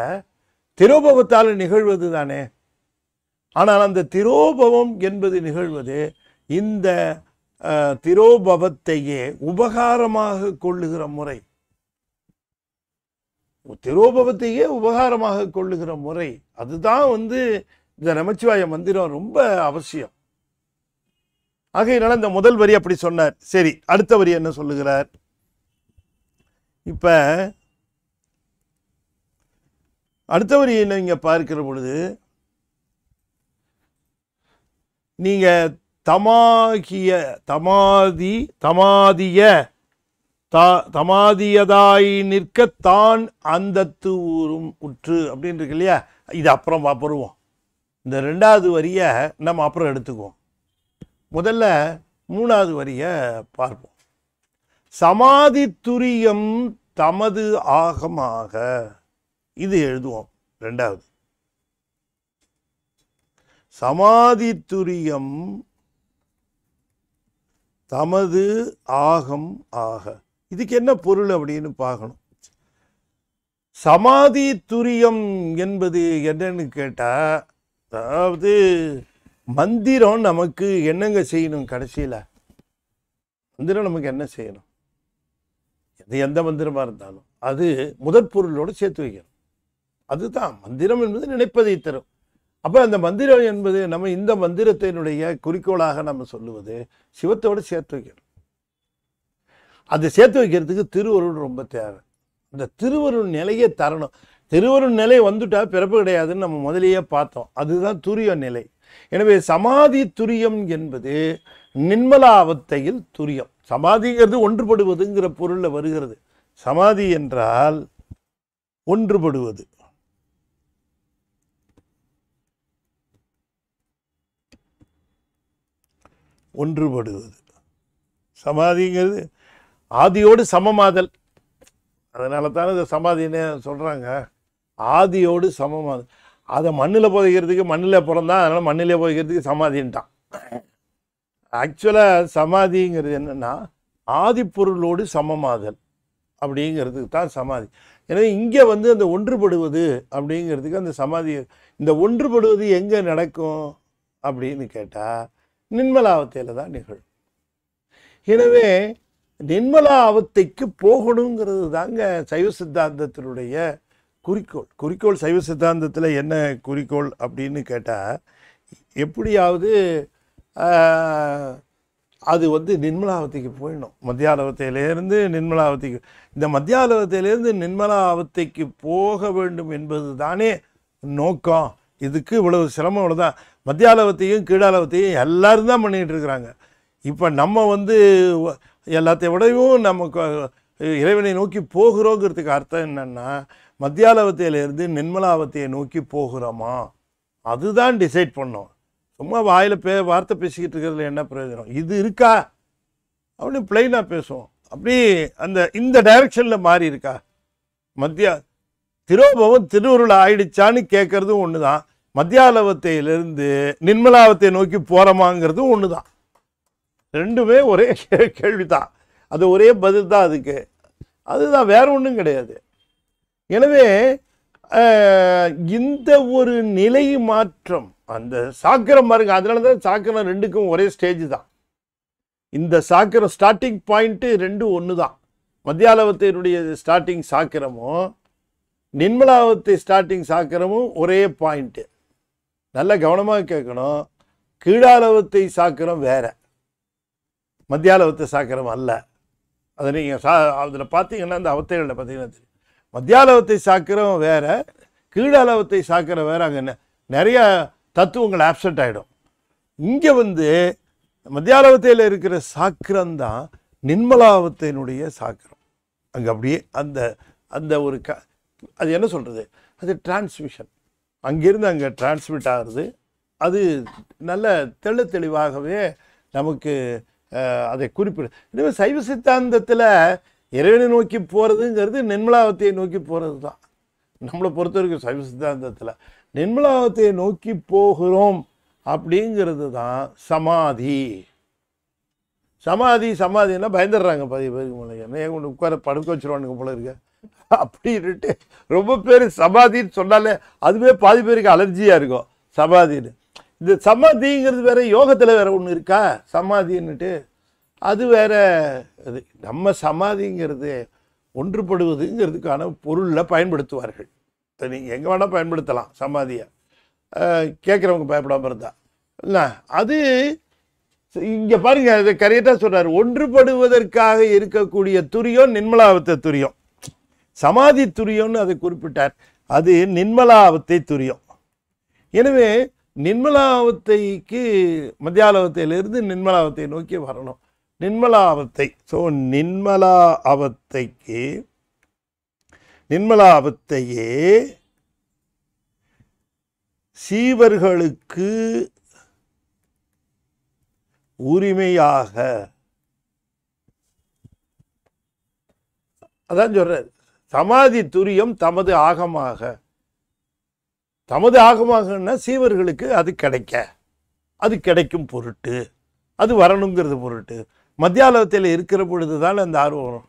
திரோபவத்தால் நிகழ்வது தானே ஆனால் அந்த திரோபவம் என்பது நிகழ்வது இந்த திரோபவத்தையே உபகாரமாக கொள்ளுகிற முறை திரோபவத்தையே உபகாரமாக கொள்ளுகிற முறை அதுதான் வந்து இந்த நமச்சிவாய மந்திரம் ரொம்ப அவசியம் ஆகையினால இந்த முதல் வரி அப்படி சொன்னார் சரி அடுத்த வரி என்ன சொல்லுகிறார் இப்ப அடுத்த வரி நீங்க பார்க்கிற பொழுது நீங்க தமாகிய தமாதி தமாதிய தா தமாதியதாய் நிற்கத்தான் அந்தத்து ஊரும் உற்று அப்படின்னு இருக்கு இல்லையா இது அப்புறம் பார்ப்போம் இந்த ரெண்டாவது வரியை நம்ம அப்புறம் எடுத்துக்குவோம் முதல்ல மூணாவது வரியை பார்ப்போம் சமாதி துரியம் தமது ஆகமாக இது எழுதுவோம் ரெண்டாவது சமாதி துரியம் தமது ஆகம் ஆக இதுக்கு என்ன பொருள் அப்படின்னு பார்க்கணும் சமாதி துரியம் என்பது என்னன்னு கேட்டால் அதாவது மந்திரம் நமக்கு என்னங்க செய்யணும் கடைசியில் மந்திரம் நமக்கு என்ன செய்யணும் எது எந்த மந்திரமாக இருந்தாலும் அது முதற் பொருளோடு சேர்த்து வைக்கணும் அதுதான் மந்திரம் என்பது நினைப்பதை தரும் அப்போ அந்த மந்திரம் என்பது நம்ம இந்த மந்திரத்தினுடைய குறிக்கோளாக நம்ம சொல்லுவது சிவத்தோடு சேர்த்து வைக்கணும் அது சேர்த்து வைக்கிறதுக்கு திருவருள் ரொம்ப தேவை இந்த திருவருள் நிலையை தரணும் திருவருள் நிலை வந்துட்டால் பிறப்பு கிடையாதுன்னு நம்ம முதலேயே பார்த்தோம் அதுதான் துரிய நிலை எனவே சமாதி துரியம் என்பது நின்மலாவத்தையில் துரியம் சமாதிங்கிறது ஒன்றுபடுவதுங்கிற பொருளில் வருகிறது சமாதி என்றால் ஒன்றுபடுவது ஒன்றுபடுவது சமாதிங்கிறது ஆதியோடு சமமாதல் அதனால தானே இதை சமாதின்னு சொல்கிறாங்க ஆதியோடு சமமாதல் அதை மண்ணில் புதைக்கிறதுக்கு மண்ணில் பிறந்தான் அதனால் மண்ணில் புதைக்கிறதுக்கு சமாதின்ட்டான் ஆக்சுவலாக சமாதிங்கிறது என்னென்னா ஆதிப்பொருளோடு சமமாதல் அப்படிங்கிறதுக்கு தான் சமாதி எனவே இங்கே வந்து அந்த ஒன்றுபடுவது அப்படிங்கிறதுக்கு அந்த சமாதி இந்த ஒன்றுபடுவது எங்கே நடக்கும் அப்படின்னு கேட்டால் நிம்மலாவத்தையில் தான் நிகழும் எனவே நிர்மலா அவத்தைக்கு போகணுங்கிறது தாங்க சைவ சித்தாந்தத்தினுடைய குறிக்கோள் குறிக்கோள் சைவ சித்தாந்தத்தில் என்ன குறிக்கோள் அப்படின்னு கேட்டால் எப்படியாவது அது வந்து நிர்மலாவத்தைக்கு போயிடணும் மத்தியாலவத்தையிலேருந்து நிர்மலாவத்தைக்கு இந்த மத்தியாலவத்தையிலேருந்து நிர்மலாவத்தைக்கு போக வேண்டும் என்பது தானே நோக்கம் இதுக்கு இவ்வளவு சிரமம் இவ்வளோதான் மத்தியாலவத்தையும் கீழாலவத்தையும் எல்லோரும் தான் பண்ணிகிட்டு இருக்கிறாங்க இப்போ நம்ம வந்து எல்லாத்தையும் விடவும் நமக்கு இறைவனை நோக்கி போகிறோங்கிறதுக்கு அர்த்தம் என்னென்னா மத்தியாலவத்தையிலேருந்து நிர்மலாவத்தையை நோக்கி போகிறோமா அதுதான் டிசைட் பண்ணோம் சும்மா வாயில் பே வார்த்தை பேசிக்கிட்டு இருக்கிறதுல என்ன பிரயோஜனம் இது இருக்கா அப்படின்னு பிளைனாக பேசுவோம் அப்படி அந்த இந்த டைரக்ஷனில் மாறி இருக்கா மத்தியா திருவோபவம் திருவுருள் ஆயிடுச்சான்னு கேட்குறதும் ஒன்று தான் மத்தியாலவத்தையிலேருந்து நிர்மலாவத்தை நோக்கி போகிறோமாங்கிறதும் ஒன்று தான் ரெண்டுமே ஒரே [LAUGHS] கேள்வி தான் அது ஒரே பதில் தான் அதுக்கு அதுதான் வேற ஒன்றும் கிடையாது எனவே இந்த ஒரு நிலை மாற்றம் அந்த சாக்கரம் பாருங்க அதனால தான் சாக்கரம் ரெண்டுக்கும் ஒரே ஸ்டேஜ் தான் இந்த சாக்கரம் ஸ்டார்டிங் பாயிண்ட்டு ரெண்டும் ஒன்று தான் மத்தியாலவத்தினுடைய ஸ்டார்டிங் சாக்கிரமும் நிர்மலாவத்தை ஸ்டார்டிங் சாக்கிரமும் ஒரே பாயிண்ட்டு நல்ல கவனமாக கேட்கணும் கீழாலவத்தை சாக்கிரம் வேறு மத்தியாலவத்த சாக்கிரம் அல்ல அதை நீங்கள் சா அதில் பார்த்தீங்கன்னா அந்த அவத்தைகளில் பார்த்தீங்கன்னா தெரியும் மத்தியாலவத்தை சாக்கிரம் வேறு கீழாலவத்தை சாக்கிற வேறு அங்கே நிறையா தத்துவங்கள் ஆப்சண்ட் ஆகிடும் இங்கே வந்து மத்தியாலவத்தையில் இருக்கிற சாக்கிரம் தான் நிர்மலாவத்தையினுடைய சாக்கிரம் அங்கே அப்படியே அந்த அந்த ஒரு க அது என்ன சொல்கிறது அது டிரான்ஸ்மிஷன் அங்கேருந்து அங்கே டிரான்ஸ்மிட் ஆகுது அது நல்ல தெளி தெளிவாகவே நமக்கு அதை குறிப்பிடு இனிமேல் சைவ சித்தாந்தத்தில் இறைவனை நோக்கி போகிறதுங்கிறது நிர்மலாவத்தையை நோக்கி போகிறது தான் நம்மளை பொறுத்த வரைக்கும் சைவ சித்தாந்தத்தில் நிர்மலாவத்தையை நோக்கி போகிறோம் அப்படிங்கிறது தான் சமாதி சமாதி சமாதின்னா பயந்துடுறாங்க பதிவு பேருக்கு மேலே என்ன கொண்டு உட்கார படுக்க வச்சுருவானுங்க போல இருக்க இருட்டு ரொம்ப பேர் சமாதின்னு சொன்னாலே அதுவே பாதி பேருக்கு அலர்ஜியாக இருக்கும் சமாதின்னு இந்த சமாதிங்கிறது வேற யோகத்தில் வேற ஒன்று இருக்கா சமாதின்னுட்டு அது வேற இது நம்ம சமாதிங்கிறது ஒன்றுபடுவதுங்கிறதுக்கான பொருளில் பயன்படுத்துவார்கள் நீங்கள் எங்கே வேணால் பயன்படுத்தலாம் சமாதியை கேட்குறவங்க பயப்படாமல் இருந்தா இல்லை அது இங்கே பாருங்கள் இதை கரெக்டாக சொல்கிறார் ஒன்றுபடுவதற்காக இருக்கக்கூடிய துரியம் நிர்மலாபத்தை துரியம் சமாதி துரியம்னு அதை குறிப்பிட்டார் அது நிர்மலாபத்தை துரியம் எனவே நிர்மலாவத்தைக்கு மத்தியாலவத்தையிலிருந்து நிர்மலாவத்தை நோக்கி வரணும் நிர்மலாவத்தை ஸோ நிர்மலா அவத்தைக்கு நிர்மலாவத்தையே சீவர்களுக்கு உரிமையாக அதான் சொல்கிறார் சமாதி துரியம் தமது ஆகமாக தமது ஆகமாகன்னா சீவர்களுக்கு அது கிடைக்க அது கிடைக்கும் பொருட்டு அது வரணுங்கிறது பொருட்டு மத்தியாலத்தில் இருக்கிற பொழுது தான் அந்த ஆர்வம் வரும்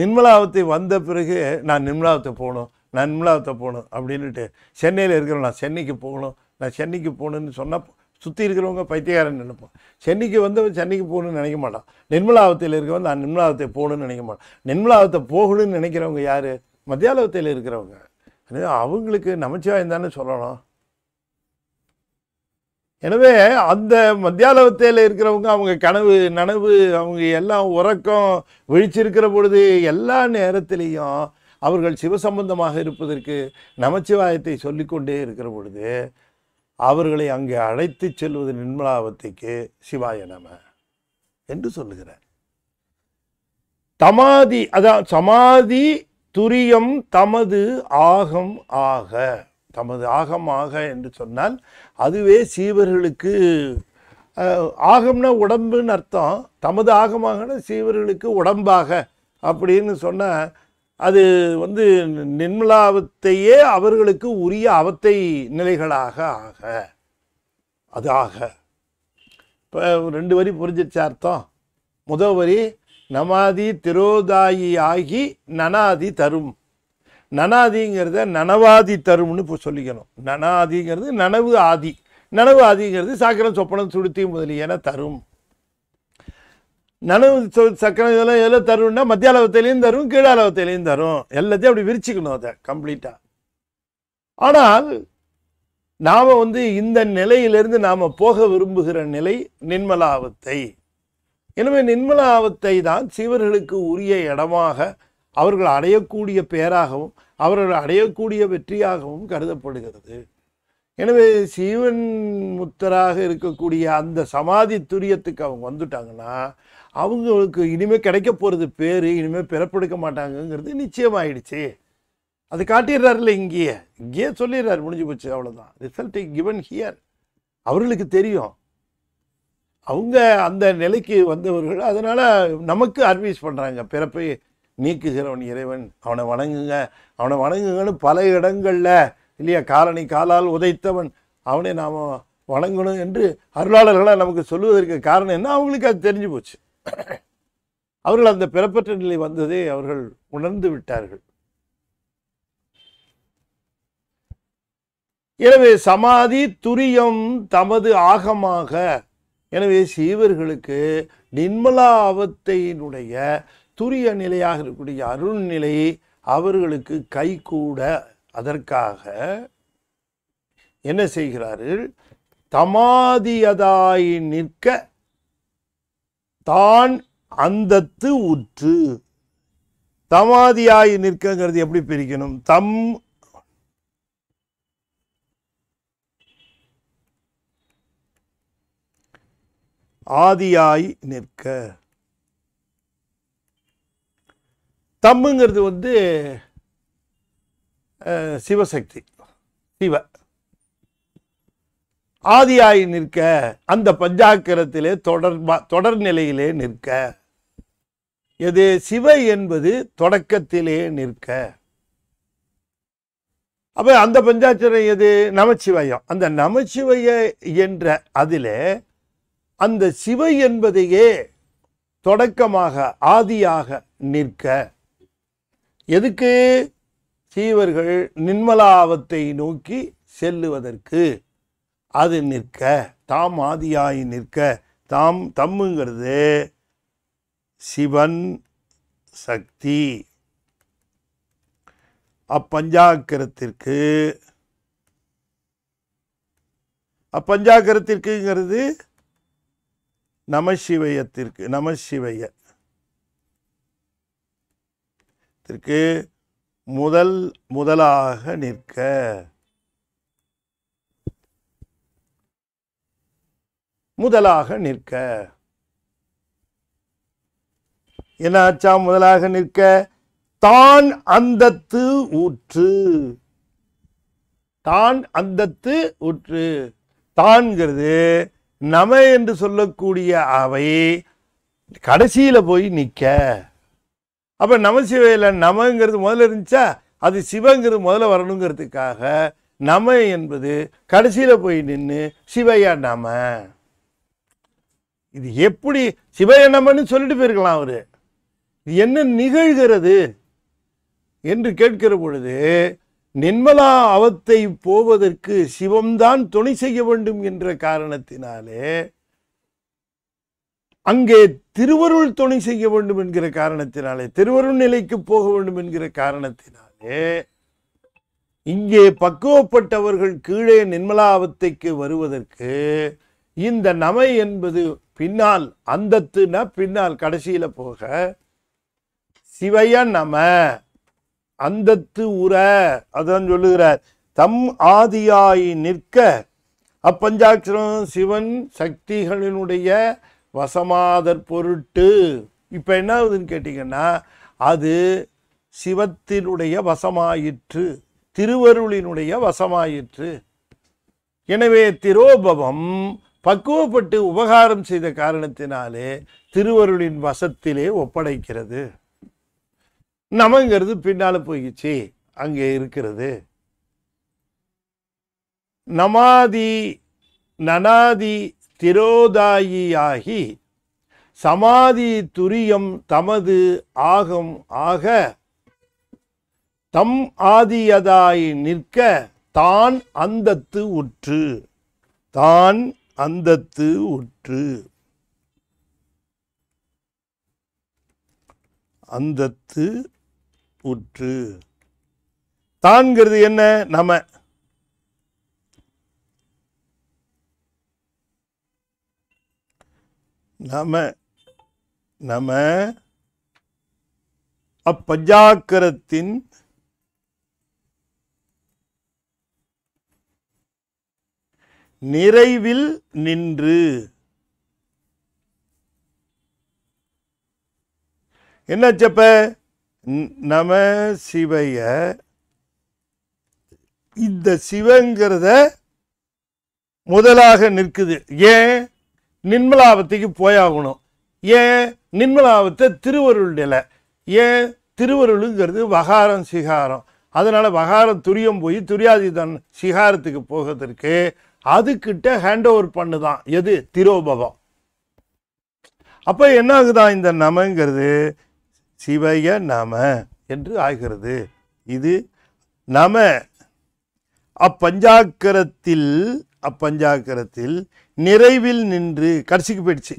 நிர்மலாவத்தை வந்த பிறகு நான் நிர்மலாவத்தை போகணும் நான் நிர்மலாவத்தை போகணும் அப்படின்ட்டு சென்னையில் இருக்கிறோம் நான் சென்னைக்கு போகணும் நான் சென்னைக்கு போகணுன்னு சொன்னால் சுற்றி இருக்கிறவங்க பைத்தியகாரன் நினைப்போம் சென்னைக்கு வந்தவன் சென்னைக்கு போகணும்னு நினைக்க மாட்டான் நிர்மலாவத்தில் இருக்கிறவங்க நான் நிர்மலாவத்தை போகணும்னு நினைக்க மாட்டான் நிர்மலாவத்தை போகணும்னு நினைக்கிறவங்க யார் மத்தியாலவத்தில் இருக்கிறவங்க எனவே அவங்களுக்கு நமச்சிவாயம் தானே சொல்லணும் எனவே அந்த மத்தியாலவத்தையில் இருக்கிறவங்க அவங்க கனவு நனவு அவங்க எல்லாம் உறக்கம் விழிச்சிருக்கிற பொழுது எல்லா நேரத்திலையும் அவர்கள் சிவசம்பந்தமாக இருப்பதற்கு நமச்சிவாயத்தை சொல்லிக்கொண்டே இருக்கிற பொழுது அவர்களை அங்கே அழைத்து செல்வது நிர்மலாவத்தைக்கு சிவாய நம என்று சொல்லுகிறார் தமாதி அதான் சமாதி துரியம் தமது ஆகம் ஆக தமது ஆகமாக என்று சொன்னால் அதுவே சீவர்களுக்கு ஆகம்னா உடம்புன்னு அர்த்தம் தமது ஆகமாகனா சீவர்களுக்கு உடம்பாக அப்படின்னு சொன்ன அது வந்து நிர்மலாவத்தையே அவர்களுக்கு உரிய அவத்தை நிலைகளாக ஆக அது ஆக இப்போ ரெண்டு வரி புரிஞ்சிச்ச அர்த்தம் முதல் வரி நமாதி திரோதாயி ஆகி நனாதி தரும் நனாதிங்கிறத நனவாதி தரும்னு இப்போ சொல்லிக்கணும் நனாதிங்கிறது நனவு ஆதி நனவு ஆதிங்கிறது சாக்கிரம் சொப்பனம் சுடுத்தி முதலியன தரும் நனவு சக்கரம் இதெல்லாம் எதில் தரும்னா மத்திய அளவத்திலையும் தரும் அளவத்திலையும் தரும் எல்லாத்தையும் அப்படி விரிச்சுக்கணும் அதை கம்ப்ளீட்டாக ஆனால் நாம் வந்து இந்த நிலையிலிருந்து நாம் போக விரும்புகிற நிலை நின்மலாவத்தை எனவே நிர்மலாவத்தை தான் சீவர்களுக்கு உரிய இடமாக அவர்கள் அடையக்கூடிய பேராகவும் அவர்கள் அடையக்கூடிய வெற்றியாகவும் கருதப்படுகிறது எனவே சீவன் முத்தராக இருக்கக்கூடிய அந்த சமாதி துரியத்துக்கு அவங்க வந்துட்டாங்கன்னா அவங்களுக்கு இனிமேல் கிடைக்க போகிறது பேர் இனிமேல் பிறப்பெடுக்க மாட்டாங்கங்கிறது நிச்சயமாயிடுச்சு அது காட்டிடுறாருல இங்கேயே இங்கேயே சொல்லிடுறாரு முடிஞ்சு போச்சு அவ்வளோதான் ரிசல்ட் கிவன் ஹியர் அவர்களுக்கு தெரியும் அவங்க அந்த நிலைக்கு வந்தவர்கள் அதனால் நமக்கு அட்வைஸ் பண்ணுறாங்க பிறப்பை நீக்குகிறவன் இறைவன் அவனை வணங்குங்க அவனை வணங்குங்கன்னு பல இடங்களில் இல்லையா காலனை காலால் உதைத்தவன் அவனை நாம் வணங்கணும் என்று அருளாளர்களாக நமக்கு சொல்லுவதற்கு காரணம் என்ன அவங்களுக்கு அது தெரிஞ்சு போச்சு அவர்கள் அந்த பிறப்பற்ற நிலை வந்ததே அவர்கள் உணர்ந்து விட்டார்கள் எனவே சமாதி துரியம் தமது ஆகமாக எனவே சீவர்களுக்கு நிர்மலா அவத்தையினுடைய துரிய நிலையாக இருக்கக்கூடிய அருள்நிலை அவர்களுக்கு அவர்களுக்கு கூட அதற்காக என்ன செய்கிறார்கள் தமாதியதாய் நிற்க தான் அந்தத்து உற்று தமாதியாய் நிற்கங்கிறது எப்படி பிரிக்கணும் தம் ஆதியாய் நிற்க தம்முங்கிறது வந்து சிவசக்தி சிவ ஆதியாய் நிற்க அந்த பஞ்சாக்கரத்திலே தொடர் தொடர்நிலையிலே நிற்க எது சிவ என்பது தொடக்கத்திலே நிற்க அப்ப அந்த பஞ்சாச்சரம் எது நமச்சிவயம் அந்த நமச்சிவய என்ற அதில் அந்த சிவை என்பதையே தொடக்கமாக ஆதியாக நிற்க எதுக்கு சீவர்கள் நின்மலாவத்தை நோக்கி செல்லுவதற்கு அது நிற்க தாம் ஆதியாய் நிற்க தாம் தம்முங்கிறது சிவன் சக்தி அப்பஞ்சாக்கிரத்திற்கு அப்பஞ்சாக்கிரத்திற்குங்கிறது நமசிவயத்திற்கு நமசிவய முதல் முதலாக நிற்க முதலாக நிற்க என்ன ஆச்சா முதலாக நிற்க தான் அந்தத்து ஊற்று தான் அந்தத்து ஊற்று தான்கிறது நம என்று சொல்லக்கூடிய அவை கடைசியில் போய் நிற்க அப்போ நமசிவையில் நமங்கிறது முதல்ல இருந்துச்சா அது சிவங்கிறது முதல்ல வரணுங்கிறதுக்காக நம என்பது கடைசியில் போய் நின்று சிவையா நம இது எப்படி சிவைய நமன்னு சொல்லிட்டு போயிருக்கலாம் அவர் இது என்ன நிகழ்கிறது என்று கேட்கிற பொழுது நிர்மலா அவத்தை போவதற்கு சிவம்தான் துணை செய்ய வேண்டும் என்ற காரணத்தினாலே அங்கே திருவருள் துணை செய்ய வேண்டும் என்கிற காரணத்தினாலே திருவருள் நிலைக்கு போக வேண்டும் என்கிற காரணத்தினாலே இங்கே பக்குவப்பட்டவர்கள் கீழே நிர்மலாவத்தைக்கு வருவதற்கு இந்த நமை என்பது பின்னால் அந்தத்துனா பின்னால் கடைசியில் போக சிவையா நம அந்தத்து உர அதான் சொல்லுகிறார் தம் ஆதியாய் நிற்க அப்பஞ்சாட்சரம் சிவன் சக்திகளினுடைய வசமாதற் பொருட்டு இப்போ என்ன ஆகுதுன்னு கேட்டிங்கன்னா அது சிவத்தினுடைய வசமாயிற்று திருவருளினுடைய வசமாயிற்று எனவே திரோபவம் பக்குவப்பட்டு உபகாரம் செய்த காரணத்தினாலே திருவருளின் வசத்திலே ஒப்படைக்கிறது நமங்கிறது பின்னால போயிடுச்சு அங்கே இருக்கிறது நமாதி நனாதி திரோதாயியாகி சமாதி துரியம் தமது ஆகம் ஆக தம் ஆதியதாய் நிற்க தான் அந்தத்து உற்று தான் அந்தத்து உற்று அந்தத்து கூற்று தான்கிறது என்ன நம்ம நம நம அப்பஜாக்கரத்தின் நிறைவில் நின்று என்ன செப்ப நம சிவைய இந்த சிவங்கிறத முதலாக நிற்குது ஏன் நிர்மலாபத்திக்கு போயாகணும் ஏன் நிர்மலாவத்தை திருவருள் நிலை ஏன் திருவருளுங்கிறது வகாரம் சிகாரம் அதனால் வகாரம் துரியம் போய் துரியாதிதன் சிகாரத்துக்கு போகிறதுக்கு அதுக்கிட்ட ஹேண்ட் ஓவர் பண்ணுதான் எது திரோபவம் அப்போ என்ன ஆகுதான் இந்த நமங்கிறது சிவய நம என்று ஆகிறது இது நம அப்பஞ்சாக்கரத்தில் அப்பஞ்சாக்கரத்தில் நிறைவில் நின்று கடைசிக்கு போயிடுச்சு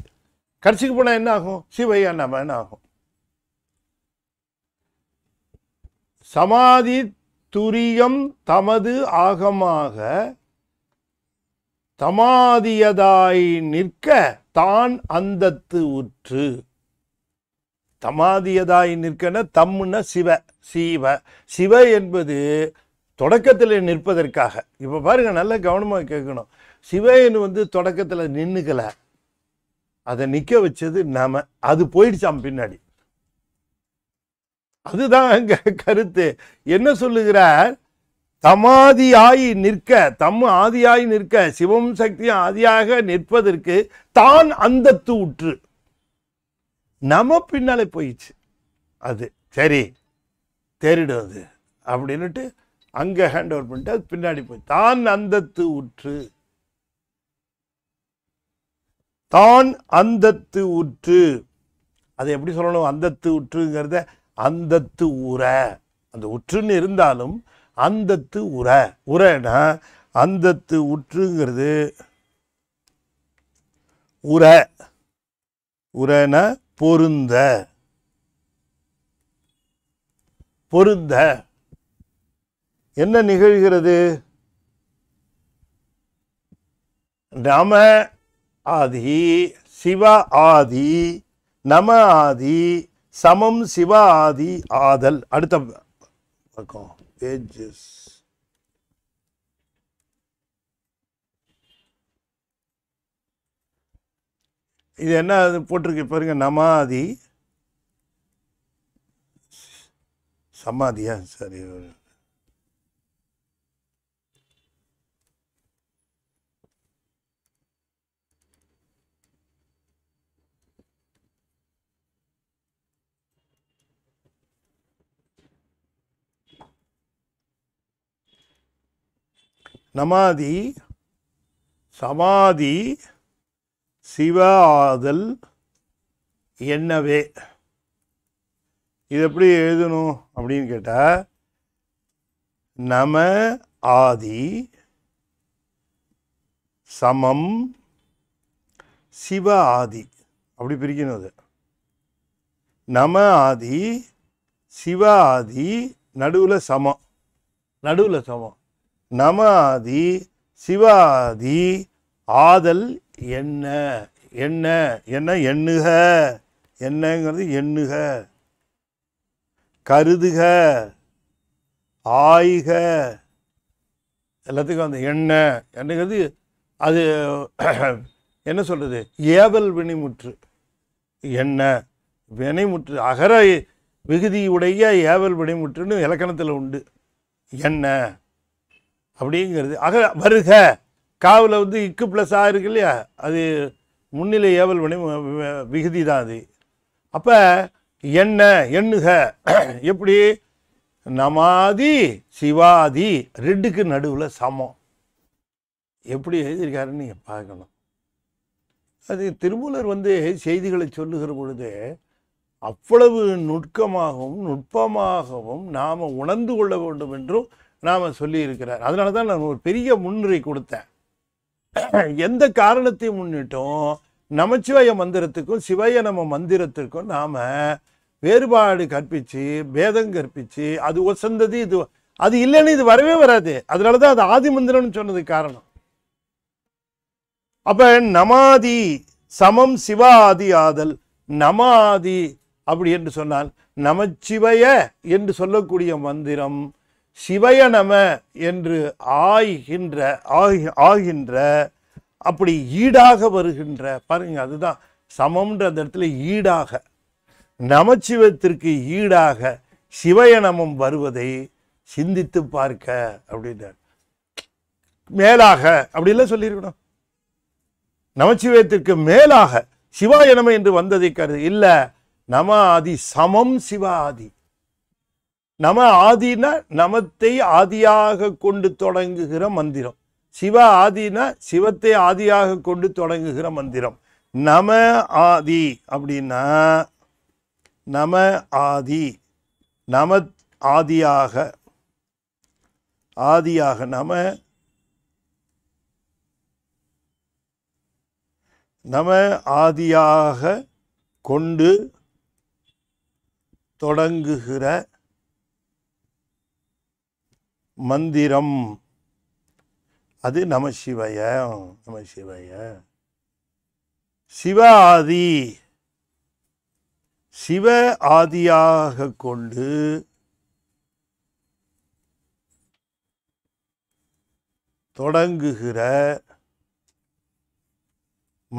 கடைசிக்கு போனால் என்ன ஆகும் சிவையா நமன் ஆகும் சமாதி துரியம் தமது ஆகமாக தமாதியதாய் நிற்க தான் அந்தத்து உற்று தமாதியதாய் நிற்கன தம்முன்னா சிவ சீவ சிவ என்பது தொடக்கத்தில் நிற்பதற்காக இப்போ பாருங்கள் நல்ல கவனமாக கேட்கணும் சிவையன் வந்து தொடக்கத்தில் நின்றுக்கலை அதை நிற்க வச்சது நாம அது போயிடுச்சாம் பின்னாடி அதுதான் அங்க கருத்து என்ன சொல்லுகிறார் தமாதியாய் நிற்க தம் ஆதியாய் நிற்க சிவம் சக்தியும் ஆதியாக நிற்பதற்கு தான் அந்தத்து உற்று நம்ம பின்னாலே போயிடுச்சு அது சரி தேறிடும் அது அப்படின்னுட்டு அங்கே ஹேண்ட் ஓவர் பண்ணிட்டு அது பின்னாடி போய் தான் அந்தத்து உற்று தான் அந்தத்து உற்று அதை எப்படி சொல்லணும் அந்தத்து உற்றுங்கிறத அந்தத்து உர அந்த உற்றுன்னு இருந்தாலும் அந்தத்து உர உரனா அந்தத்து உற்றுங்கிறது உர உரனா பொருந்த பொருந்த என்ன நிகழ்கிறது நம ஆதி சிவ ஆதி நம ஆதி சமம் சிவ ஆதி ஆதல் அடுத்த பக்கம் பேஜஸ் இது என்ன அது போட்டிருக்கு பாருங்க நமாதி சமாதியா சரி நமாதி சமாதி சிவ ஆதல் என்னவே இது எப்படி எழுதணும் அப்படின்னு கேட்டால் நம ஆதி சமம் சிவ ஆதி அப்படி பிரிக்கணும் அது நம ஆதி சிவ ஆதி நடுவில் சமம் நடுவில் சமம் நம ஆதி சிவ ஆதி ஆதல் என்ன என்ன என்ன எண்ணுக என்னங்கிறது எண்ணுக கருதுக ஆய்க எல்லாத்துக்கும் அந்த எண்ணெய் என்னங்கிறது அது என்ன சொல்கிறது ஏவல் வினைமுற்று என்ன வினைமுற்று அகர விகுதியுடைய ஏவல் வினைமுற்றுன்னு இலக்கணத்தில் உண்டு எண்ணெய் அப்படிங்கிறது அக வருக காவில் வந்து இக்கு ப்ளஸ் ஆ இருக்கு இல்லையா அது முன்னிலை ஏவல் வினை விகுதி தான் அது அப்போ என்ன எண்ணுக எப்படி நமாதி சிவாதி ரெண்டுக்கு நடுவில் சமம் எப்படி எழுதியிருக்காருன்னு நீங்கள் பார்க்கணும் அது திருமூலர் வந்து செய்திகளை சொல்லுகிற பொழுது அவ்வளவு நுட்கமாகவும் நுட்பமாகவும் நாம் உணர்ந்து கொள்ள வேண்டும் என்றும் நாம் சொல்லியிருக்கிறார் அதனால தான் நான் ஒரு பெரிய முன்னுரை கொடுத்தேன் [COUGHS] எந்த காரணத்தையும் முன்னிட்டும் நமச்சிவய மந்திரத்துக்கும் சிவய நம்ம மந்திரத்திற்கும் நாம வேறுபாடு கற்பிச்சு பேதம் கற்பிச்சு அது ஒசந்தது இது அது இல்லைன்னு இது வரவே வராது அதனாலதான் அது ஆதி மந்திரம்னு சொன்னது காரணம் அப்ப நமாதி சமம் சிவாதி ஆதல் நமாதி அப்படி என்று சொன்னால் நமச்சிவய என்று சொல்லக்கூடிய மந்திரம் சிவயனம என்று ஆகின்ற ஆகின்ற அப்படி ஈடாக வருகின்ற பாருங்க அதுதான் சமம்ன்ற அந்த இடத்துல ஈடாக நமச்சிவத்திற்கு ஈடாக சிவயனமும் வருவதை சிந்தித்து பார்க்க அப்படின்றார் மேலாக அப்படிலாம் சொல்லியிருக்கணும் நமச்சிவயத்திற்கு மேலாக சிவாயனம என்று வந்ததை கருது இல்லை நமாதி சமம் சிவாதி நம ஆதினா நமத்தை ஆதியாக கொண்டு தொடங்குகிற மந்திரம் சிவ ஆதினா சிவத்தை ஆதியாக கொண்டு தொடங்குகிற மந்திரம் நம ஆதி அப்படின்னா நம ஆதி நம ஆதியாக ஆதியாக நம நம ஆதியாக கொண்டு தொடங்குகிற மந்திரம் அது நம சிவய நம சிவய சிவ ஆதி சிவ ஆதியாக கொண்டு தொடங்குகிற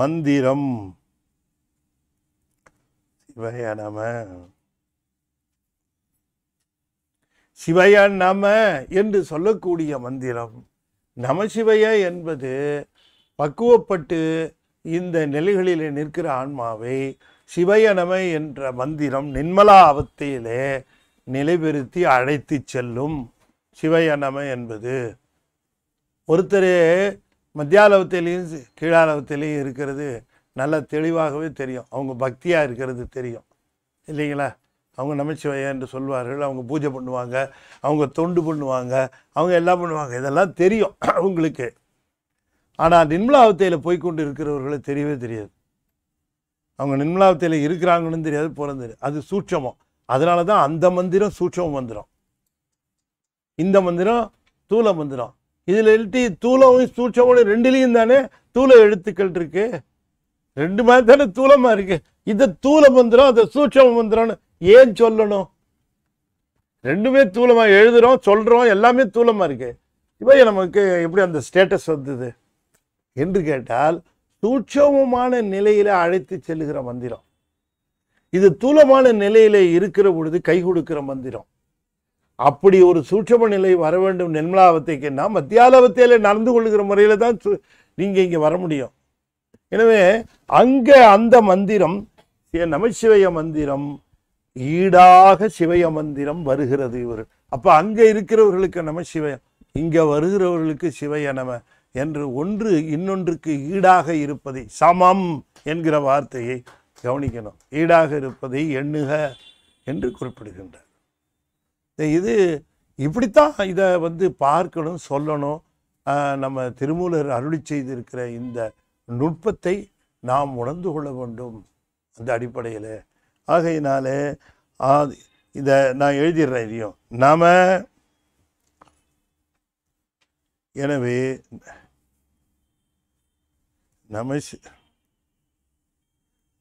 மந்திரம் சிவய நம சிவையன் நம என்று சொல்லக்கூடிய மந்திரம் நமசிவைய என்பது பக்குவப்பட்டு இந்த நிலைகளில் நிற்கிற ஆன்மாவை சிவய நம என்ற மந்திரம் நிர்மலா அவத்தையிலே நிலைபெறுத்தி அழைத்து செல்லும் சிவய நம என்பது ஒருத்தரே மத்தியாலவத்திலையும் கீழாலவத்திலையும் இருக்கிறது நல்லா தெளிவாகவே தெரியும் அவங்க பக்தியாக இருக்கிறது தெரியும் இல்லைங்களா அவங்க நமச்சிவாயா என்று சொல்வார்கள் அவங்க பூஜை பண்ணுவாங்க அவங்க தொண்டு பண்ணுவாங்க அவங்க எல்லாம் பண்ணுவாங்க இதெல்லாம் தெரியும் [CLEARS THROAT] அவங்களுக்கு ஆனால் நிர்மலாவத்தையில் போய்கொண்டு இருக்கிறவர்களை தெரியவே தெரியாது அவங்க நிர்மலாவத்தையில் இருக்கிறாங்கன்னு தெரியாது தெரியும் அது சூட்சமம் அதனால தான் அந்த மந்திரம் சூட்சம மந்திரம் இந்த மந்திரம் தூல மந்திரம் இதில் எழுட்டி தூளமும் சூட்சமும் ரெண்டுலேயும் தானே தூள எழுத்துக்கள் இருக்குது ரெண்டு மாதிரி தானே தூளமாக இருக்குது இதை தூல மந்திரம் அதை சூட்சம மந்திரம்னு ஏன் சொல்லணும் ரெண்டுமே தூளமா எழுதுகிறோம் சொல்கிறோம் எல்லாமே தூளமா இருக்குது இவைய நமக்கு எப்படி அந்த ஸ்டேட்டஸ் வந்தது என்று கேட்டால் சூட்சமமான நிலையில் அழைத்து செல்லுகிற மந்திரம் இது தூளமான நிலையில் இருக்கிற பொழுது கை கொடுக்கிற மந்திரம் அப்படி ஒரு சூட்சம நிலை வர வேண்டும் நிர்மலாவத்தைக்குன்னா மத்தியாலவத்தையில நடந்து கொள்கிற முறையில் தான் நீங்கள் இங்கே வர முடியும் எனவே அங்கே அந்த மந்திரம் நமச்சிவய மந்திரம் ஈடாக சிவய மந்திரம் வருகிறது இவர் அப்போ அங்கே இருக்கிறவர்களுக்கு நம்ம சிவயம் இங்கே வருகிறவர்களுக்கு சிவய நம என்று ஒன்று இன்னொன்றுக்கு ஈடாக இருப்பதை சமம் என்கிற வார்த்தையை கவனிக்கணும் ஈடாக இருப்பதை எண்ணுக என்று குறிப்பிடுகின்றார் இது இப்படித்தான் இதை வந்து பார்க்கணும் சொல்லணும் நம்ம திருமூலர் அருளி செய்திருக்கிற இந்த நுட்பத்தை நாம் உணர்ந்து கொள்ள வேண்டும் அந்த அடிப்படையில் ஆகையினாலே இதை நான் எழுதிடுறேன் இதையும் நாம் எனவே நமசி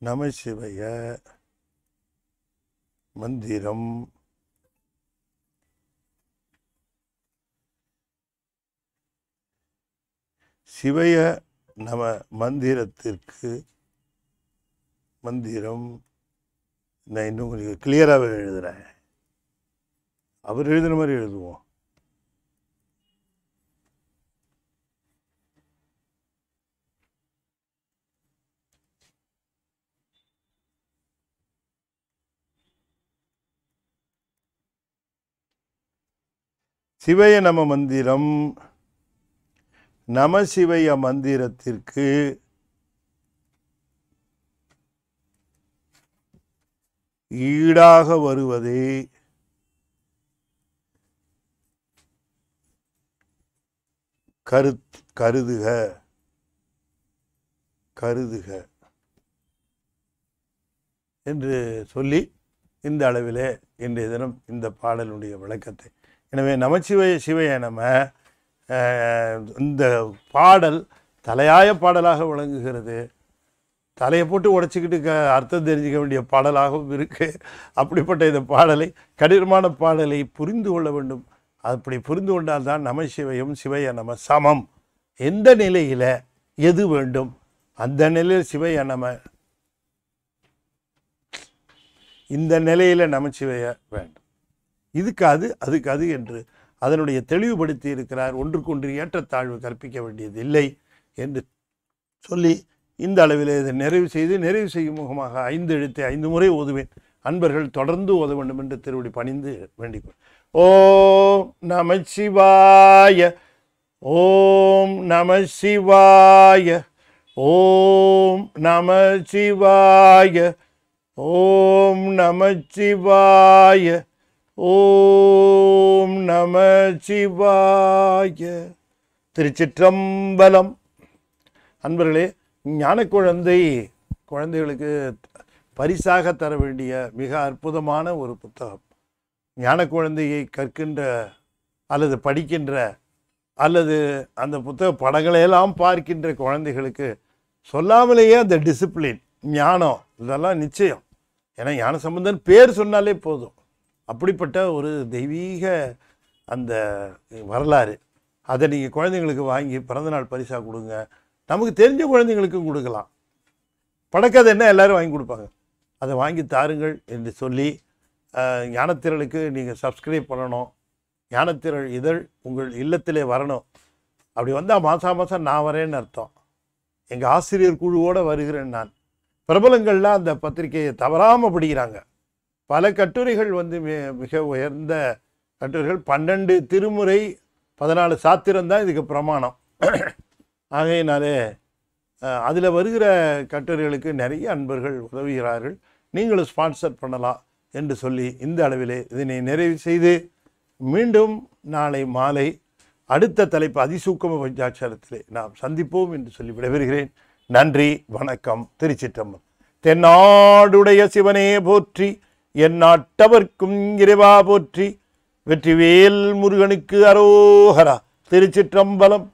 நமசிவைய மந்திரம் சிவைய நம மந்திரத்திற்கு மந்திரம் நான் இன்னும் கொஞ்சம் கிளியராக எழுதுகிறேன் அவர் எழுதுன மாதிரி எழுதுவோம் சிவய நம மந்திரம் நமசிவய மந்திரத்திற்கு ஈடாக வருவதே கரு கருதுக கருதுக என்று சொல்லி இந்த அளவிலே இன்றைய தினம் இந்த பாடலுடைய விளக்கத்தை எனவே நமச்சிவய சிவைய நம்ம இந்த பாடல் தலையாய பாடலாக விளங்குகிறது தலையை போட்டு உடச்சிக்கிட்டு அர்த்தம் தெரிஞ்சிக்க வேண்டிய பாடலாகவும் இருக்குது அப்படிப்பட்ட இந்த பாடலை கடினமான பாடலை புரிந்து கொள்ள வேண்டும் அப்படி புரிந்து கொண்டால் தான் நம சிவையும் சிவைய நம சமம் எந்த நிலையில் எது வேண்டும் அந்த நிலையில் சிவைய நம இந்த நிலையில் நமச்சிவைய வேண்டும் இதுக்கு அது அதுக்கு அது என்று அதனுடைய தெளிவுபடுத்தி இருக்கிறார் ஒன்றுக்கொன்று ஏற்றத்தாழ்வு கற்பிக்க வேண்டியதில்லை என்று சொல்லி இந்த அளவில் இதை நிறைவு செய்து நிறைவு செய்யும் முகமாக ஐந்து எழுத்தை ஐந்து முறை ஓதுவேன் அன்பர்கள் தொடர்ந்து ஓத வேண்டும் என்று திருவடி பணிந்து வேண்டிக் ஓம் நம சிவாய ஓம் நம சிவாய ஓம் நம சிவாய ஓம் நம சிவாய ஓம் நம சிவாய திருச்சிற்றம்பலம் அன்பர்களே ஞான குழந்தை குழந்தைகளுக்கு பரிசாக தர வேண்டிய மிக அற்புதமான ஒரு புத்தகம் ஞான குழந்தையை கற்கின்ற அல்லது படிக்கின்ற அல்லது அந்த புத்தக படங்களையெல்லாம் பார்க்கின்ற குழந்தைகளுக்கு சொல்லாமலேயே அந்த டிசிப்ளின் ஞானம் இதெல்லாம் நிச்சயம் ஏன்னா ஞான சம்பந்தம் பேர் சொன்னாலே போதும் அப்படிப்பட்ட ஒரு தெய்வீக அந்த வரலாறு அதை நீங்கள் குழந்தைங்களுக்கு வாங்கி பிறந்தநாள் பரிசாக கொடுங்க நமக்கு தெரிஞ்ச குழந்தைங்களுக்கும் கொடுக்கலாம் படக்கதை என்ன எல்லோரும் வாங்கி கொடுப்பாங்க அதை வாங்கி தாருங்கள் என்று சொல்லி ஞானத்திரளுக்கு நீங்கள் சப்ஸ்கிரைப் பண்ணணும் ஞானத்திரள் இதழ் உங்கள் இல்லத்திலே வரணும் அப்படி வந்தால் மாதம் மாதம் நான் வரேன்னு அர்த்தம் எங்கள் ஆசிரியர் குழுவோடு வருகிறேன் நான் பிரபலங்கள்லாம் அந்த பத்திரிகையை தவறாமல் படிக்கிறாங்க பல கட்டுரைகள் வந்து மிக உயர்ந்த கட்டுரைகள் பன்னெண்டு திருமுறை பதினாலு சாத்திரம் தான் இதுக்கு பிரமாணம் ஆகையினாலே அதில் வருகிற கட்டுரைகளுக்கு நிறைய அன்பர்கள் உதவுகிறார்கள் நீங்களும் ஸ்பான்சர் பண்ணலாம் என்று சொல்லி இந்த அளவிலே இதனை நிறைவு செய்து மீண்டும் நாளை மாலை அடுத்த தலைப்பு அதிசூக்கம பஞ்சாட்சரத்திலே நாம் சந்திப்போம் என்று சொல்லி விடைபெறுகிறேன் நன்றி வணக்கம் திருச்சிற்றம்பலம் தென்னாடுடைய சிவனே போற்றி என் நாட்டவர்க்கும் இறைவா போற்றி வெற்றிவேல் முருகனுக்கு அரோஹரா திருச்சிற்றம்பலம்